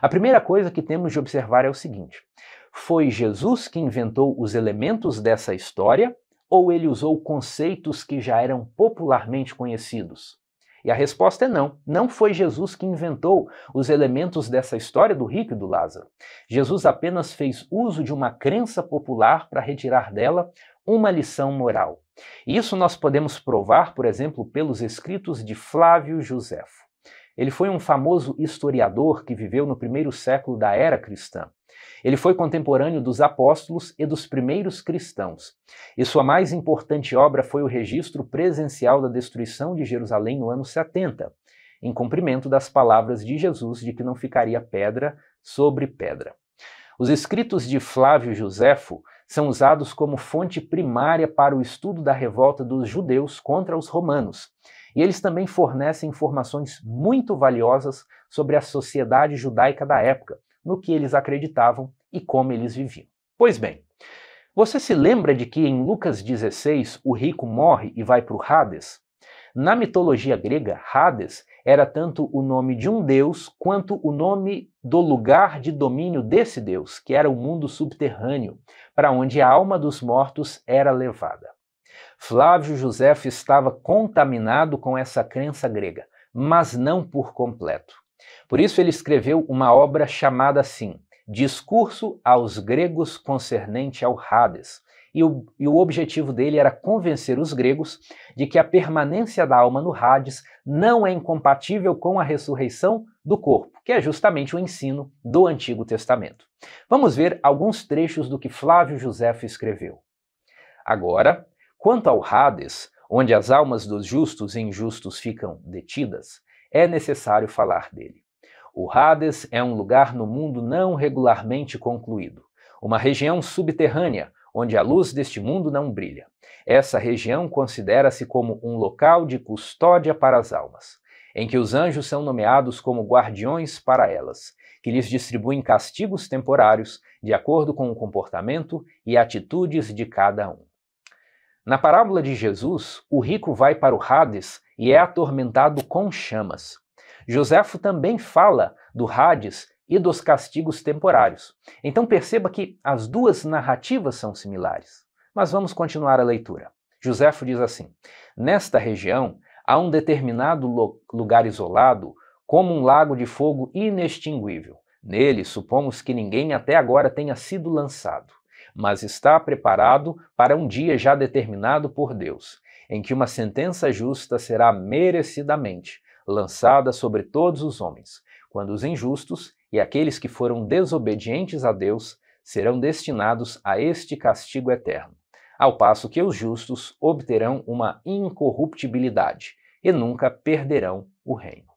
Speaker 1: A primeira coisa que temos de observar é o seguinte: foi Jesus que inventou os elementos dessa história ou ele usou conceitos que já eram popularmente conhecidos? E a resposta é não. Não foi Jesus que inventou os elementos dessa história do rico e do Lázaro. Jesus apenas fez uso de uma crença popular para retirar dela uma lição moral. Isso nós podemos provar, por exemplo, pelos escritos de Flávio Josefo. Ele foi um famoso historiador que viveu no primeiro século da era cristã. Ele foi contemporâneo dos apóstolos e dos primeiros cristãos. E sua mais importante obra foi o registro presencial da destruição de Jerusalém no ano 70, em cumprimento das palavras de Jesus de que não ficaria pedra sobre pedra. Os escritos de Flávio Josefo são usados como fonte primária para o estudo da revolta dos judeus contra os romanos. E eles também fornecem informações muito valiosas sobre a sociedade judaica da época, no que eles acreditavam e como eles viviam. Pois bem, você se lembra de que em Lucas 16 o rico morre e vai para o Hades? Na mitologia grega, Hades era tanto o nome de um deus quanto o nome do lugar de domínio desse Deus, que era o mundo subterrâneo, para onde a alma dos mortos era levada. Flávio José estava contaminado com essa crença grega, mas não por completo. Por isso ele escreveu uma obra chamada assim, Discurso aos Gregos concernente ao Hades. E o, e o, objetivo dele era convencer os gregos de que a permanência da alma no Hades não é incompatível com a ressurreição do corpo que é justamente o ensino do Antigo Testamento. Vamos ver alguns trechos do que Flávio Josefo escreveu. Agora, quanto ao Hades, onde as almas dos justos e injustos ficam detidas, é necessário falar dele. O Hades é um lugar no mundo não regularmente concluído, uma região subterrânea onde a luz deste mundo não brilha. Essa região considera-se como um local de custódia para as almas em que os anjos são nomeados como guardiões para elas, que lhes distribuem castigos temporários de acordo com o comportamento e atitudes de cada um. Na parábola de Jesus, o rico vai para o Hades e é atormentado com chamas. Joséfo também fala do Hades e dos castigos temporários. Então perceba que as duas narrativas são similares. Mas vamos continuar a leitura. Joséfo diz assim: Nesta região a um determinado lugar isolado como um lago de fogo inextinguível. Nele, supomos que ninguém até agora tenha sido lançado, mas está preparado para um dia já determinado por Deus, em que uma sentença justa será merecidamente lançada sobre todos os homens, quando os injustos e aqueles que foram desobedientes a Deus serão destinados a este castigo eterno ao passo que os justos obterão uma incorruptibilidade e nunca perderão o reino.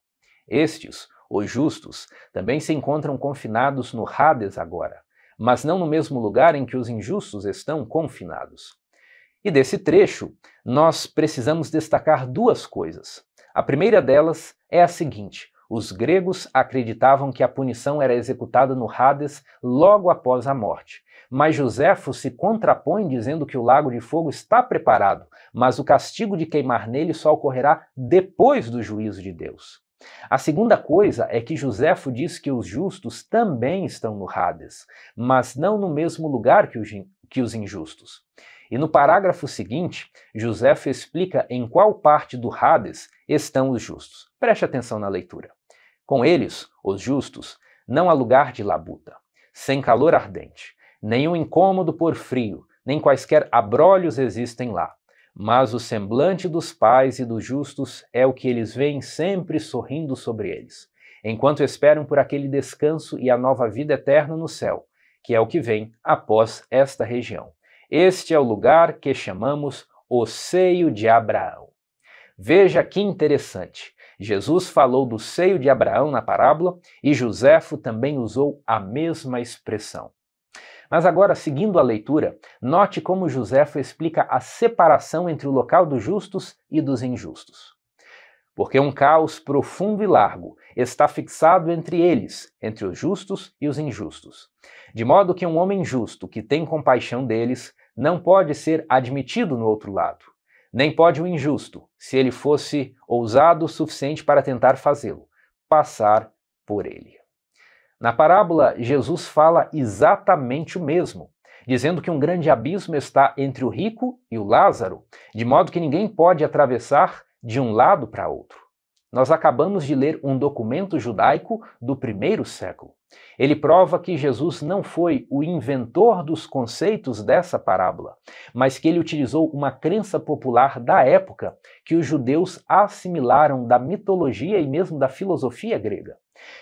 Speaker 1: Estes, os justos, também se encontram confinados no Hades agora, mas não no mesmo lugar em que os injustos estão confinados. E desse trecho, nós precisamos destacar duas coisas. A primeira delas é a seguinte: os gregos acreditavam que a punição era executada no Hades logo após a morte. Mas Joséfo se contrapõe dizendo que o lago de fogo está preparado, mas o castigo de queimar nele só ocorrerá depois do juízo de Deus. A segunda coisa é que Joséfo diz que os justos também estão no Hades, mas não no mesmo lugar que os, que os injustos. E no parágrafo seguinte, Joséfo explica em qual parte do Hades estão os justos. Preste atenção na leitura. Com eles, os justos, não há lugar de labuta, sem calor ardente, nenhum incômodo por frio, nem quaisquer abrolhos existem lá. Mas o semblante dos pais e dos justos é o que eles veem sempre sorrindo sobre eles, enquanto esperam por aquele descanso e a nova vida eterna no céu, que é o que vem após esta região. Este é o lugar que chamamos o seio de Abraão. Veja que interessante. Jesus falou do seio de Abraão na parábola e Joséfo também usou a mesma expressão. Mas agora, seguindo a leitura, note como Joséfo explica a separação entre o local dos justos e dos injustos. Porque um caos profundo e largo está fixado entre eles, entre os justos e os injustos. De modo que um homem justo que tem compaixão deles não pode ser admitido no outro lado. Nem pode o injusto, se ele fosse ousado o suficiente para tentar fazê-lo, passar por ele. Na parábola, Jesus fala exatamente o mesmo, dizendo que um grande abismo está entre o rico e o Lázaro, de modo que ninguém pode atravessar de um lado para outro. Nós acabamos de ler um documento judaico do primeiro século. Ele prova que Jesus não foi o inventor dos conceitos dessa parábola, mas que ele utilizou uma crença popular da época que os judeus assimilaram da mitologia e mesmo da filosofia grega.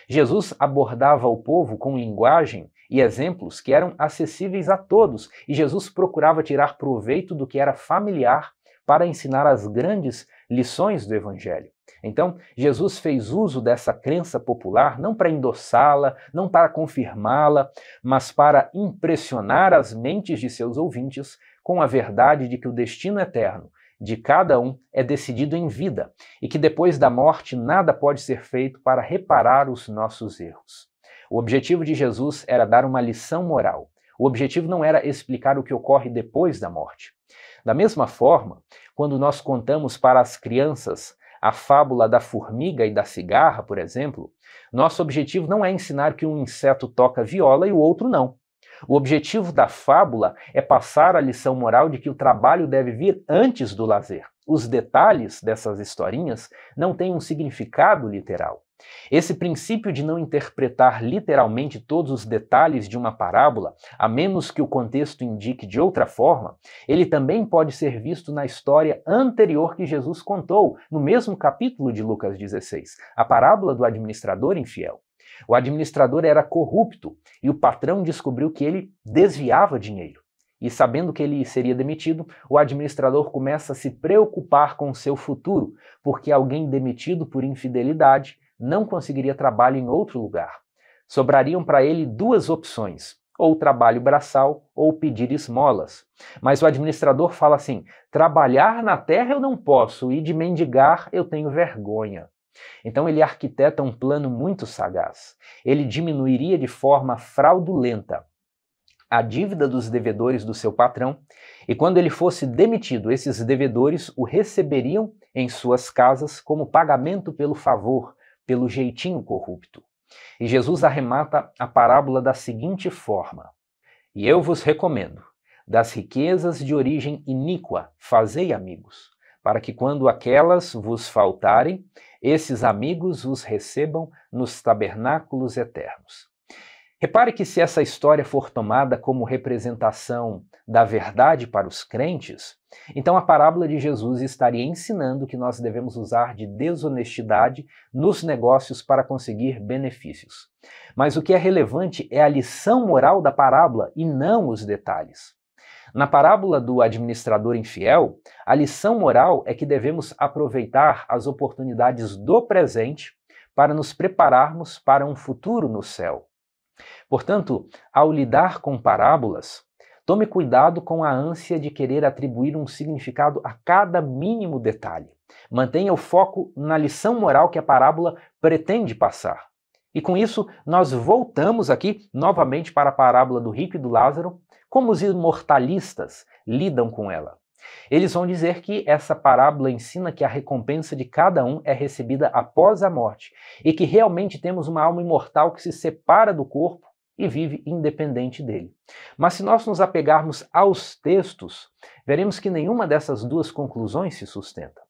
Speaker 1: Jesus abordava o povo com linguagem e exemplos que eram acessíveis a todos, e Jesus procurava tirar proveito do que era familiar para ensinar as grandes lições do Evangelho. Então, Jesus fez uso dessa crença popular não para endossá-la, não para confirmá-la, mas para impressionar as mentes de seus ouvintes com a verdade de que o destino eterno de cada um é decidido em vida e que depois da morte nada pode ser feito para reparar os nossos erros. O objetivo de Jesus era dar uma lição moral. O objetivo não era explicar o que ocorre depois da morte. Da mesma forma, quando nós contamos para as crianças a fábula da formiga e da cigarra, por exemplo, nosso objetivo não é ensinar que um inseto toca viola e o outro não. O objetivo da fábula é passar a lição moral de que o trabalho deve vir antes do lazer. Os detalhes dessas historinhas não têm um significado literal. Esse princípio de não interpretar literalmente todos os detalhes de uma parábola, a menos que o contexto indique de outra forma, ele também pode ser visto na história anterior que Jesus contou, no mesmo capítulo de Lucas 16, a parábola do administrador infiel. O administrador era corrupto e o patrão descobriu que ele desviava dinheiro. E sabendo que ele seria demitido, o administrador começa a se preocupar com seu futuro, porque alguém demitido por infidelidade não conseguiria trabalho em outro lugar. Sobrariam para ele duas opções: ou trabalho braçal ou pedir esmolas. Mas o administrador fala assim: trabalhar na terra eu não posso e de mendigar eu tenho vergonha. Então ele arquiteta um plano muito sagaz. Ele diminuiria de forma fraudulenta a dívida dos devedores do seu patrão, e quando ele fosse demitido, esses devedores o receberiam em suas casas como pagamento pelo favor, pelo jeitinho corrupto. E Jesus arremata a parábola da seguinte forma: E eu vos recomendo, das riquezas de origem iníqua, fazei amigos, para que quando aquelas vos faltarem, esses amigos os recebam nos tabernáculos eternos. Repare que, se essa história for tomada como representação da verdade para os crentes, então a parábola de Jesus estaria ensinando que nós devemos usar de desonestidade nos negócios para conseguir benefícios. Mas o que é relevante é a lição moral da parábola e não os detalhes. Na parábola do administrador infiel, a lição moral é que devemos aproveitar as oportunidades do presente para nos prepararmos para um futuro no céu. Portanto, ao lidar com parábolas, tome cuidado com a ânsia de querer atribuir um significado a cada mínimo detalhe. Mantenha o foco na lição moral que a parábola pretende passar. E com isso, nós voltamos aqui novamente para a parábola do rico e do Lázaro, como os imortalistas lidam com ela. Eles vão dizer que essa parábola ensina que a recompensa de cada um é recebida após a morte e que realmente temos uma alma imortal que se separa do corpo e vive independente dele. Mas se nós nos apegarmos aos textos, veremos que nenhuma dessas duas conclusões se sustenta.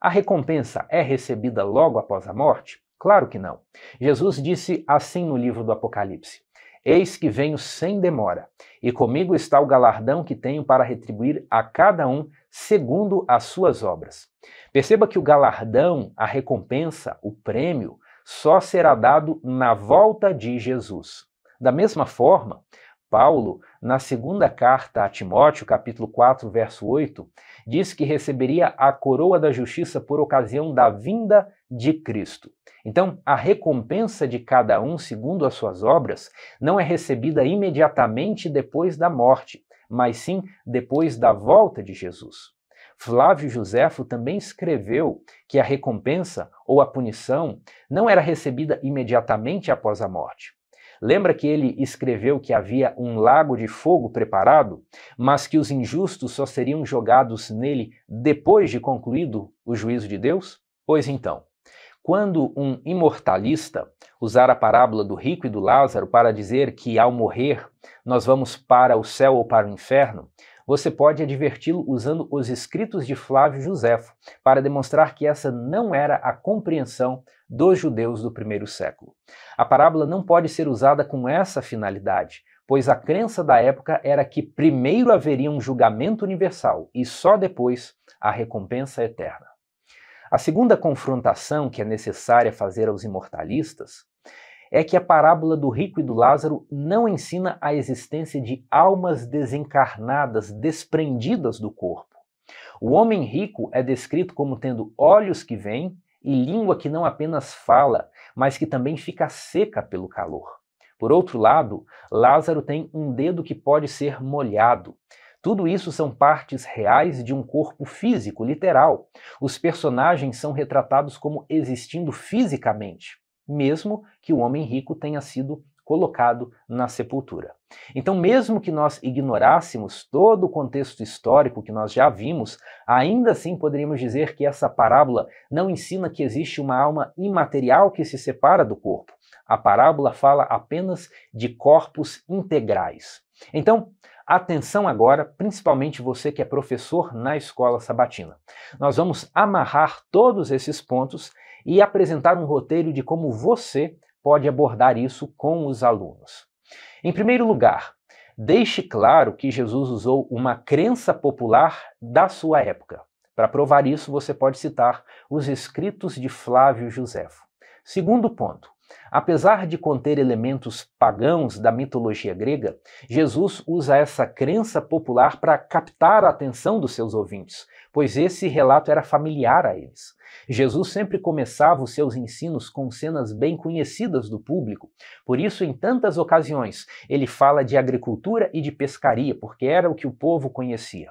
Speaker 1: A recompensa é recebida logo após a morte? Claro que não. Jesus disse assim no livro do Apocalipse: Eis que venho sem demora, e comigo está o galardão que tenho para retribuir a cada um segundo as suas obras. Perceba que o galardão, a recompensa, o prêmio, só será dado na volta de Jesus. Da mesma forma, Paulo, na segunda carta a Timóteo, capítulo 4, verso 8, diz que receberia a coroa da justiça por ocasião da vinda de Cristo. Então, a recompensa de cada um segundo as suas obras não é recebida imediatamente depois da morte, mas sim depois da volta de Jesus. Flávio Josefo também escreveu que a recompensa ou a punição não era recebida imediatamente após a morte, Lembra que ele escreveu que havia um lago de fogo preparado, mas que os injustos só seriam jogados nele depois de concluído o juízo de Deus? Pois então, quando um imortalista usar a parábola do rico e do Lázaro para dizer que ao morrer nós vamos para o céu ou para o inferno, você pode adverti-lo usando os escritos de Flávio Josefo para demonstrar que essa não era a compreensão dos judeus do primeiro século. A parábola não pode ser usada com essa finalidade, pois a crença da época era que primeiro haveria um julgamento universal e só depois a recompensa eterna. A segunda confrontação que é necessária fazer aos imortalistas é que a parábola do rico e do Lázaro não ensina a existência de almas desencarnadas, desprendidas do corpo. O homem rico é descrito como tendo olhos que veem e língua que não apenas fala, mas que também fica seca pelo calor. Por outro lado, Lázaro tem um dedo que pode ser molhado. Tudo isso são partes reais de um corpo físico, literal. Os personagens são retratados como existindo fisicamente mesmo que o homem rico tenha sido colocado na sepultura. Então, mesmo que nós ignorássemos todo o contexto histórico que nós já vimos, ainda assim poderíamos dizer que essa parábola não ensina que existe uma alma imaterial que se separa do corpo. A parábola fala apenas de corpos integrais. Então, atenção agora, principalmente você que é professor na escola sabatina. Nós vamos amarrar todos esses pontos e apresentar um roteiro de como você pode abordar isso com os alunos. Em primeiro lugar, deixe claro que Jesus usou uma crença popular da sua época. Para provar isso, você pode citar os escritos de Flávio Josefo. Segundo ponto, apesar de conter elementos pagãos da mitologia grega, Jesus usa essa crença popular para captar a atenção dos seus ouvintes, pois esse relato era familiar a eles. Jesus sempre começava os seus ensinos com cenas bem conhecidas do público, por isso, em tantas ocasiões, ele fala de agricultura e de pescaria, porque era o que o povo conhecia.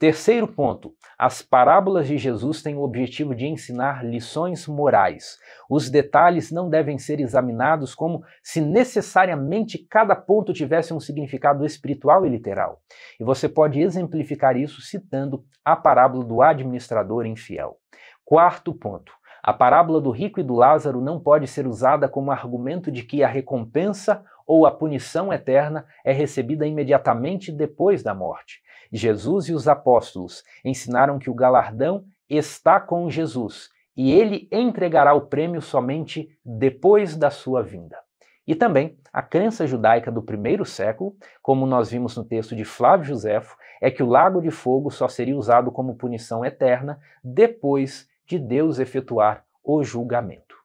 Speaker 1: Terceiro ponto: as parábolas de Jesus têm o objetivo de ensinar lições morais. Os detalhes não devem ser examinados como se necessariamente cada ponto tivesse um significado espiritual e literal. E você pode exemplificar isso citando a parábola do administrador infiel. Quarto ponto: a parábola do rico e do Lázaro não pode ser usada como argumento de que a recompensa ou a punição eterna é recebida imediatamente depois da morte. Jesus e os apóstolos ensinaram que o galardão está com Jesus e ele entregará o prêmio somente depois da sua vinda. E também a crença judaica do primeiro século, como nós vimos no texto de Flávio Josefo, é que o lago de fogo só seria usado como punição eterna depois de Deus efetuar o julgamento.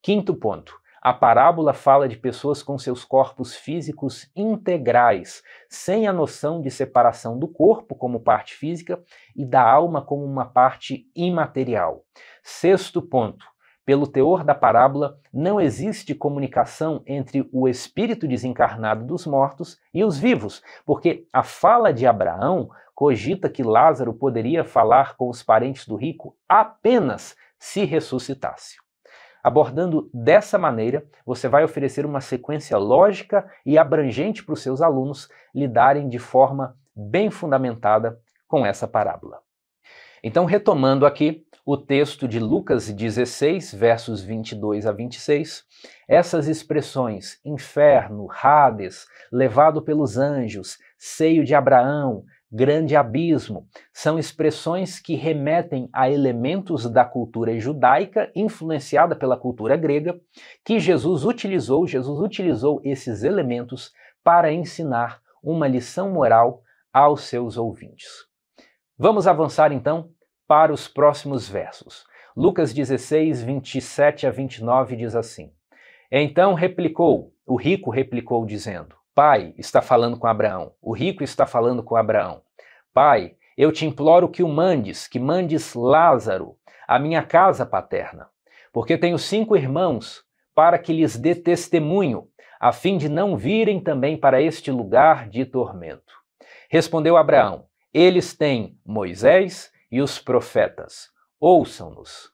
Speaker 1: Quinto ponto: a parábola fala de pessoas com seus corpos físicos integrais, sem a noção de separação do corpo como parte física e da alma como uma parte imaterial. Sexto ponto. Pelo teor da parábola, não existe comunicação entre o espírito desencarnado dos mortos e os vivos, porque a fala de Abraão cogita que Lázaro poderia falar com os parentes do rico apenas se ressuscitasse. Abordando dessa maneira, você vai oferecer uma sequência lógica e abrangente para os seus alunos lidarem de forma bem fundamentada com essa parábola. Então, retomando aqui o texto de Lucas 16, versos 22 a 26, essas expressões inferno, Hades, levado pelos anjos, seio de Abraão, grande abismo. São expressões que remetem a elementos da cultura judaica, influenciada pela cultura grega, que Jesus utilizou. Jesus utilizou esses elementos para ensinar uma lição moral aos seus ouvintes. Vamos avançar então para os próximos versos. Lucas 16, 27 a 29 diz assim: Então replicou, o rico replicou, dizendo Pai está falando com Abraão, o rico está falando com Abraão. Pai, eu te imploro que o mandes, que mandes Lázaro à minha casa paterna, porque tenho cinco irmãos, para que lhes dê testemunho, a fim de não virem também para este lugar de tormento. Respondeu Abraão: Eles têm Moisés e os profetas. Ouçam-nos.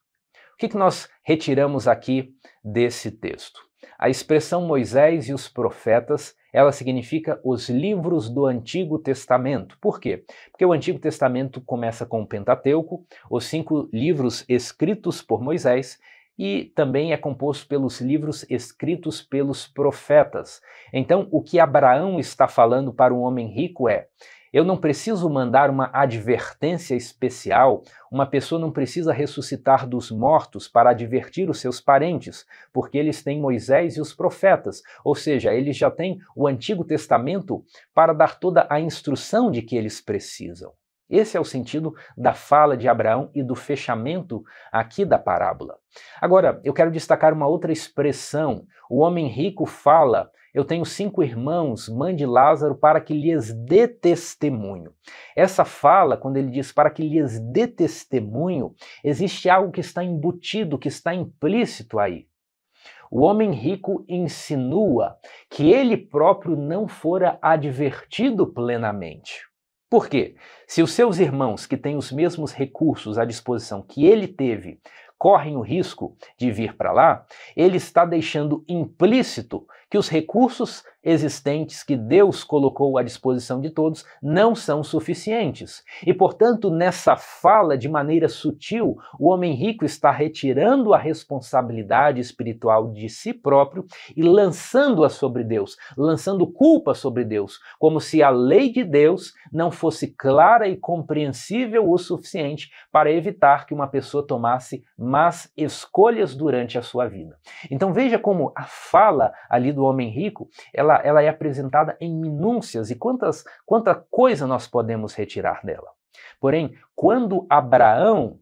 Speaker 1: O que nós retiramos aqui desse texto? A expressão Moisés e os profetas ela significa os livros do Antigo Testamento. Por quê? Porque o Antigo Testamento começa com o Pentateuco, os cinco livros escritos por Moisés, e também é composto pelos livros escritos pelos profetas. Então, o que Abraão está falando para um homem rico é: eu não preciso mandar uma advertência especial, uma pessoa não precisa ressuscitar dos mortos para advertir os seus parentes, porque eles têm Moisés e os profetas, ou seja, eles já têm o Antigo Testamento para dar toda a instrução de que eles precisam. Esse é o sentido da fala de Abraão e do fechamento aqui da parábola. Agora, eu quero destacar uma outra expressão. O homem rico fala eu tenho cinco irmãos, mande Lázaro, para que lhes dê testemunho. Essa fala, quando ele diz para que lhes dê testemunho, existe algo que está embutido, que está implícito aí. O homem rico insinua que ele próprio não fora advertido plenamente. Por quê? Se os seus irmãos, que têm os mesmos recursos à disposição que ele teve, correm o risco de vir para lá, ele está deixando implícito que os recursos existentes que Deus colocou à disposição de todos não são suficientes. E, portanto, nessa fala, de maneira sutil, o homem rico está retirando a responsabilidade espiritual de si próprio e lançando-a sobre Deus, lançando culpa sobre Deus, como se a lei de Deus não fosse clara e compreensível o suficiente para evitar que uma pessoa tomasse más escolhas durante a sua vida. Então veja como a fala ali do do homem rico, ela, ela é apresentada em minúcias e quantas, quanta coisa nós podemos retirar dela. Porém, quando Abraão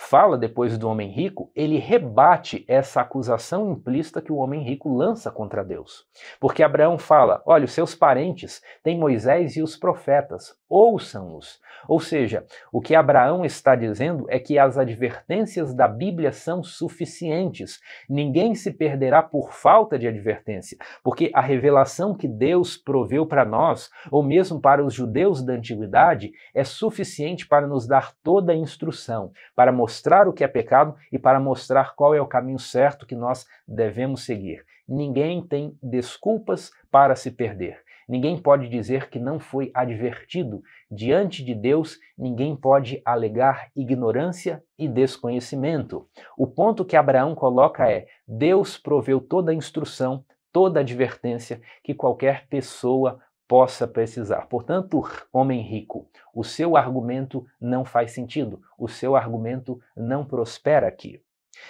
Speaker 1: fala depois do homem rico, ele rebate essa acusação implícita que o homem rico lança contra Deus. Porque Abraão fala: olha, os seus parentes têm Moisés e os profetas, ouçam-os. Ou seja, o que Abraão está dizendo é que as advertências da Bíblia são suficientes. Ninguém se perderá por falta de advertência, porque a revelação que Deus proveu para nós, ou mesmo para os judeus da antiguidade, é suficiente para nos dar toda a instrução, para mostrar mostrar o que é pecado e para mostrar qual é o caminho certo que nós devemos seguir. Ninguém tem desculpas para se perder. Ninguém pode dizer que não foi advertido. Diante de Deus, ninguém pode alegar ignorância e desconhecimento. O ponto que Abraão coloca é: Deus proveu toda a instrução, toda a advertência que qualquer pessoa possa precisar. Portanto, homem rico, o seu argumento não faz sentido, o seu argumento não prospera aqui.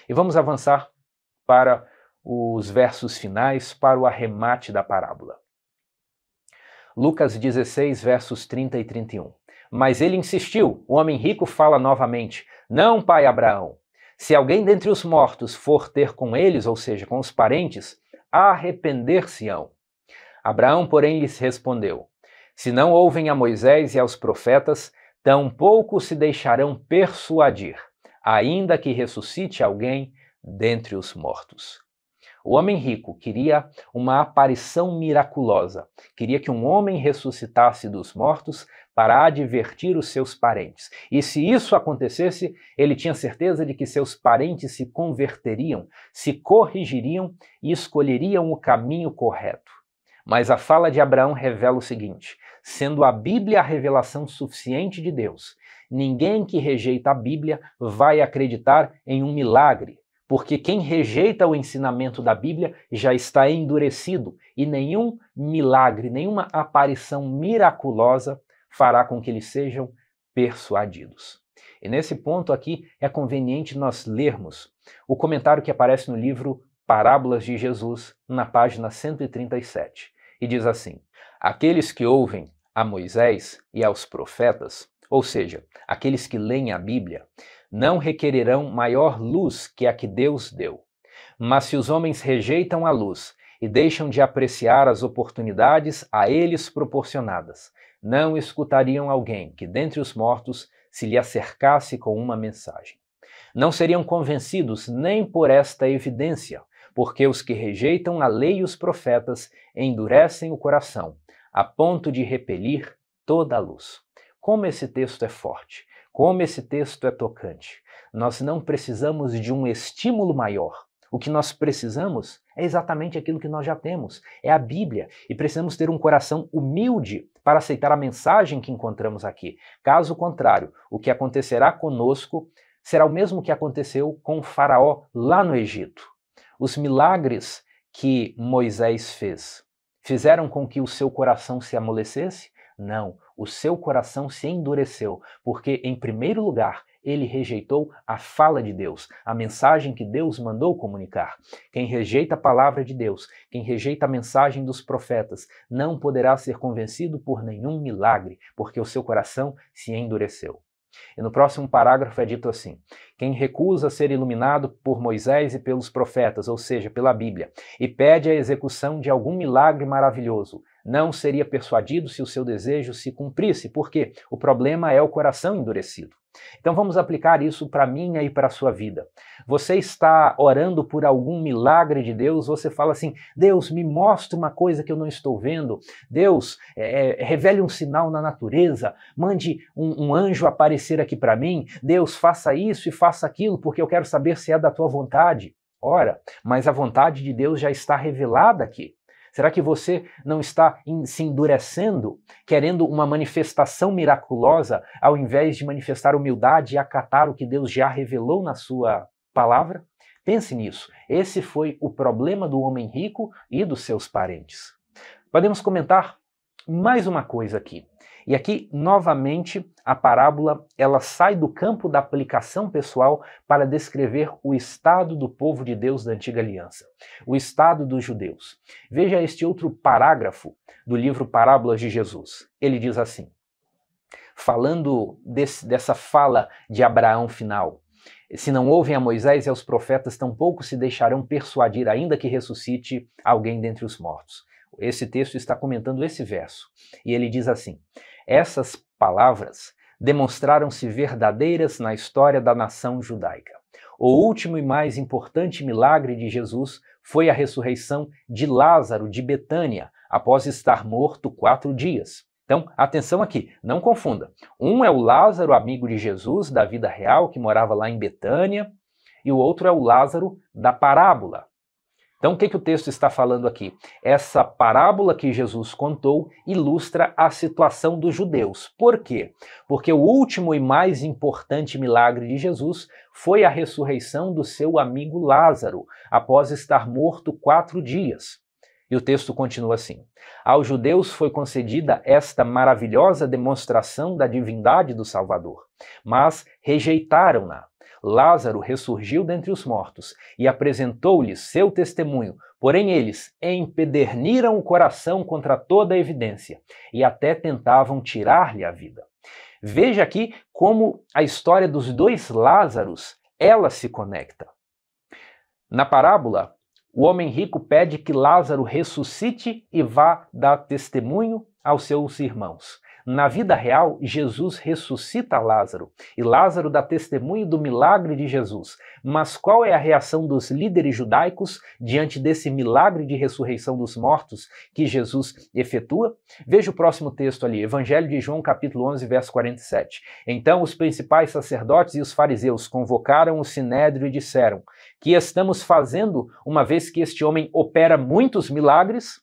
Speaker 1: E vamos avançar para os versos finais, para o arremate da parábola. Lucas 16, versos 30 e 31. Mas ele insistiu, o homem rico fala novamente: Não, pai Abraão, se alguém dentre os mortos for ter com eles, ou seja, com os parentes, arrepender-se-ão. Abraão, porém, lhes respondeu: Se não ouvem a Moisés e aos profetas, tampouco se deixarão persuadir, ainda que ressuscite alguém dentre os mortos. O homem rico queria uma aparição miraculosa, queria que um homem ressuscitasse dos mortos para advertir os seus parentes. E se isso acontecesse, ele tinha certeza de que seus parentes se converteriam, se corrigiriam e escolheriam o caminho correto. Mas a fala de Abraão revela o seguinte: sendo a Bíblia a revelação suficiente de Deus, ninguém que rejeita a Bíblia vai acreditar em um milagre, porque quem rejeita o ensinamento da Bíblia já está endurecido e nenhum milagre, nenhuma aparição miraculosa fará com que eles sejam persuadidos. E nesse ponto aqui é conveniente nós lermos o comentário que aparece no livro Parábolas de Jesus, na página 137 e diz assim: Aqueles que ouvem a Moisés e aos profetas, ou seja, aqueles que leem a Bíblia, não requererão maior luz que a que Deus deu. Mas se os homens rejeitam a luz e deixam de apreciar as oportunidades a eles proporcionadas, não escutariam alguém que dentre os mortos se lhe acercasse com uma mensagem. Não seriam convencidos nem por esta evidência, porque os que rejeitam a lei e os profetas endurecem o coração, a ponto de repelir toda a luz. Como esse texto é forte, como esse texto é tocante. Nós não precisamos de um estímulo maior. O que nós precisamos é exatamente aquilo que nós já temos, é a Bíblia, e precisamos ter um coração humilde para aceitar a mensagem que encontramos aqui. Caso contrário, o que acontecerá conosco será o mesmo que aconteceu com o Faraó lá no Egito. Os milagres que Moisés fez fizeram com que o seu coração se amolecesse? Não, o seu coração se endureceu, porque, em primeiro lugar, ele rejeitou a fala de Deus, a mensagem que Deus mandou comunicar. Quem rejeita a palavra de Deus, quem rejeita a mensagem dos profetas, não poderá ser convencido por nenhum milagre, porque o seu coração se endureceu. E no próximo parágrafo é dito assim: Quem recusa ser iluminado por Moisés e pelos profetas, ou seja, pela Bíblia, e pede a execução de algum milagre maravilhoso, não seria persuadido se o seu desejo se cumprisse, porque o problema é o coração endurecido. Então vamos aplicar isso para minha e para a sua vida. Você está orando por algum milagre de Deus, você fala assim: Deus, me mostre uma coisa que eu não estou vendo. Deus, é, é, revele um sinal na natureza, mande um, um anjo aparecer aqui para mim. Deus, faça isso e faça aquilo, porque eu quero saber se é da tua vontade. Ora, mas a vontade de Deus já está revelada aqui. Será que você não está se endurecendo, querendo uma manifestação miraculosa, ao invés de manifestar humildade e acatar o que Deus já revelou na sua palavra? Pense nisso. Esse foi o problema do homem rico e dos seus parentes. Podemos comentar mais uma coisa aqui. E aqui, novamente, a parábola ela sai do campo da aplicação pessoal para descrever o estado do povo de Deus da antiga aliança, o estado dos judeus. Veja este outro parágrafo do livro Parábolas de Jesus. Ele diz assim: falando desse, dessa fala de Abraão final. Se não ouvem a Moisés e aos profetas, tampouco se deixarão persuadir, ainda que ressuscite alguém dentre os mortos. Esse texto está comentando esse verso. E ele diz assim: essas palavras demonstraram-se verdadeiras na história da nação judaica. O último e mais importante milagre de Jesus foi a ressurreição de Lázaro de Betânia, após estar morto quatro dias. Então, atenção aqui, não confunda. Um é o Lázaro, amigo de Jesus, da vida real, que morava lá em Betânia, e o outro é o Lázaro da parábola, então, o que, que o texto está falando aqui? Essa parábola que Jesus contou ilustra a situação dos judeus. Por quê? Porque o último e mais importante milagre de Jesus foi a ressurreição do seu amigo Lázaro, após estar morto quatro dias. E o texto continua assim: Aos judeus foi concedida esta maravilhosa demonstração da divindade do Salvador, mas rejeitaram-na Lázaro ressurgiu dentre os mortos e apresentou-lhes seu testemunho, porém eles empederniram o coração contra toda a evidência e até tentavam tirar-lhe a vida. Veja aqui como a história dos dois Lázaros, ela se conecta. Na parábola, o homem rico pede que Lázaro ressuscite e vá dar testemunho aos seus irmãos. Na vida real, Jesus ressuscita Lázaro e Lázaro dá testemunho do milagre de Jesus. Mas qual é a reação dos líderes judaicos diante desse milagre de ressurreição dos mortos que Jesus efetua? Veja o próximo texto ali, Evangelho de João, capítulo 11, verso 47. Então os principais sacerdotes e os fariseus convocaram o sinédrio e disseram: "Que estamos fazendo, uma vez que este homem opera muitos milagres?"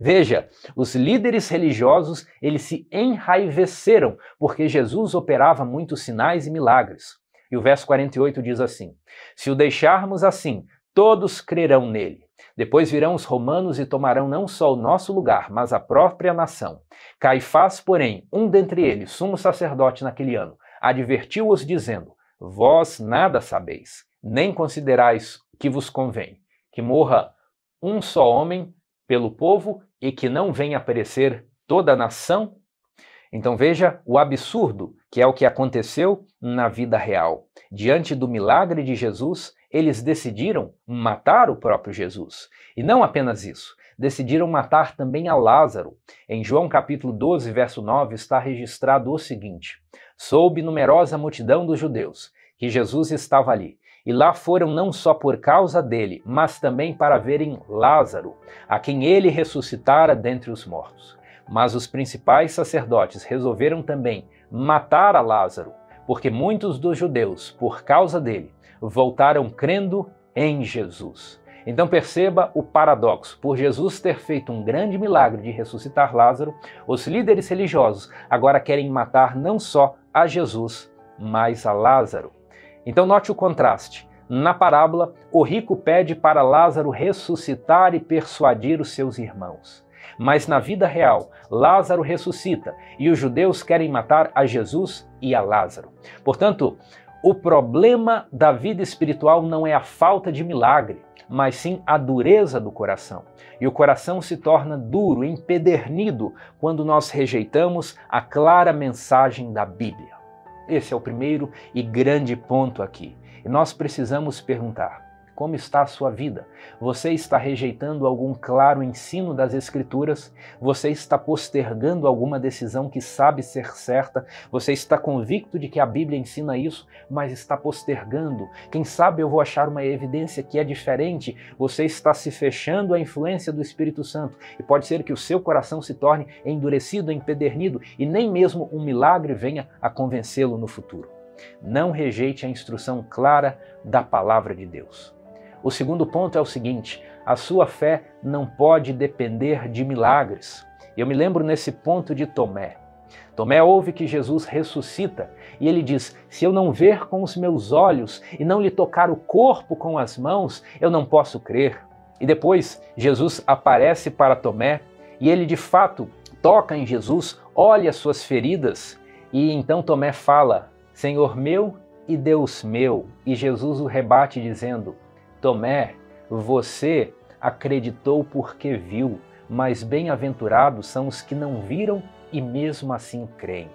Speaker 1: Veja, os líderes religiosos, eles se enraiveceram porque Jesus operava muitos sinais e milagres. E o verso 48 diz assim: Se o deixarmos assim, todos crerão nele. Depois virão os romanos e tomarão não só o nosso lugar, mas a própria nação. Caifás, porém, um dentre eles, sumo sacerdote naquele ano, advertiu-os dizendo: Vós nada sabeis, nem considerais que vos convém que morra um só homem pelo povo e que não venha aparecer toda a nação? Então veja o absurdo que é o que aconteceu na vida real. Diante do milagre de Jesus, eles decidiram matar o próprio Jesus. E não apenas isso, decidiram matar também a Lázaro. Em João capítulo 12, verso 9, está registrado o seguinte: Soube numerosa multidão dos judeus que Jesus estava ali e lá foram não só por causa dele, mas também para verem Lázaro, a quem ele ressuscitara dentre os mortos. Mas os principais sacerdotes resolveram também matar a Lázaro, porque muitos dos judeus, por causa dele, voltaram crendo em Jesus. Então perceba o paradoxo. Por Jesus ter feito um grande milagre de ressuscitar Lázaro, os líderes religiosos agora querem matar não só a Jesus, mas a Lázaro. Então note o contraste. Na parábola, o rico pede para Lázaro ressuscitar e persuadir os seus irmãos. Mas na vida real, Lázaro ressuscita e os judeus querem matar a Jesus e a Lázaro. Portanto, o problema da vida espiritual não é a falta de milagre, mas sim a dureza do coração. E o coração se torna duro, empedernido, quando nós rejeitamos a clara mensagem da Bíblia. Esse é o primeiro e grande ponto aqui. E nós precisamos perguntar: como está a sua vida? Você está rejeitando algum claro ensino das Escrituras? Você está postergando alguma decisão que sabe ser certa? Você está convicto de que a Bíblia ensina isso, mas está postergando? Quem sabe eu vou achar uma evidência que é diferente? Você está se fechando à influência do Espírito Santo e pode ser que o seu coração se torne endurecido, empedernido e nem mesmo um milagre venha a convencê-lo no futuro. Não rejeite a instrução clara da palavra de Deus. O segundo ponto é o seguinte: a sua fé não pode depender de milagres. Eu me lembro nesse ponto de Tomé. Tomé ouve que Jesus ressuscita e ele diz: Se eu não ver com os meus olhos e não lhe tocar o corpo com as mãos, eu não posso crer. E depois Jesus aparece para Tomé e ele de fato toca em Jesus, olha as suas feridas e então Tomé fala: Senhor meu e Deus meu. E Jesus o rebate dizendo: Tomé, você acreditou porque viu, mas bem-aventurados são os que não viram e mesmo assim creem.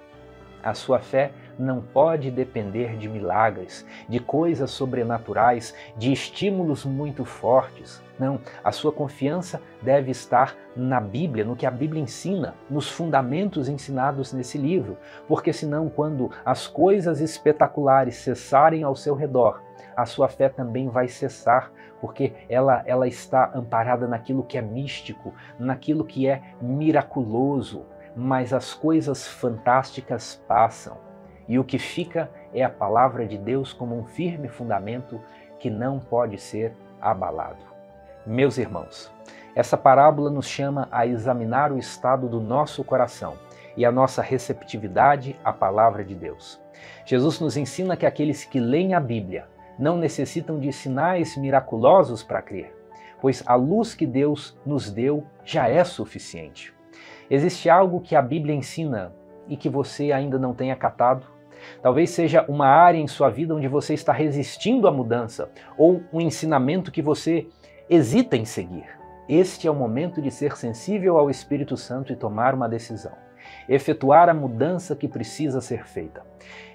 Speaker 1: A sua fé não pode depender de milagres, de coisas sobrenaturais, de estímulos muito fortes. Não, a sua confiança deve estar na Bíblia, no que a Bíblia ensina, nos fundamentos ensinados nesse livro, porque senão, quando as coisas espetaculares cessarem ao seu redor, a sua fé também vai cessar, porque ela, ela está amparada naquilo que é místico, naquilo que é miraculoso, mas as coisas fantásticas passam. E o que fica é a palavra de Deus como um firme fundamento que não pode ser abalado. Meus irmãos, essa parábola nos chama a examinar o estado do nosso coração e a nossa receptividade à palavra de Deus. Jesus nos ensina que aqueles que leem a Bíblia não necessitam de sinais miraculosos para crer, pois a luz que Deus nos deu já é suficiente. Existe algo que a Bíblia ensina e que você ainda não tenha catado? Talvez seja uma área em sua vida onde você está resistindo à mudança ou um ensinamento que você hesita em seguir. Este é o momento de ser sensível ao Espírito Santo e tomar uma decisão, efetuar a mudança que precisa ser feita.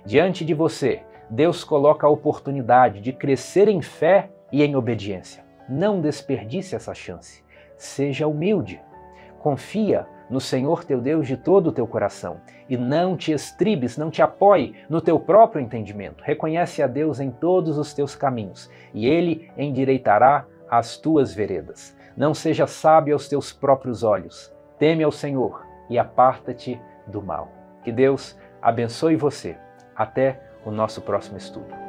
Speaker 1: Diante de você Deus coloca a oportunidade de crescer em fé e em obediência. Não desperdice essa chance. Seja humilde. Confia no Senhor teu Deus de todo o teu coração e não te estribes, não te apoie no teu próprio entendimento. Reconhece a Deus em todos os teus caminhos e ele endireitará as tuas veredas. Não seja sábio aos teus próprios olhos. Teme ao Senhor e aparta-te do mal. Que Deus abençoe você. Até o nosso próximo estudo.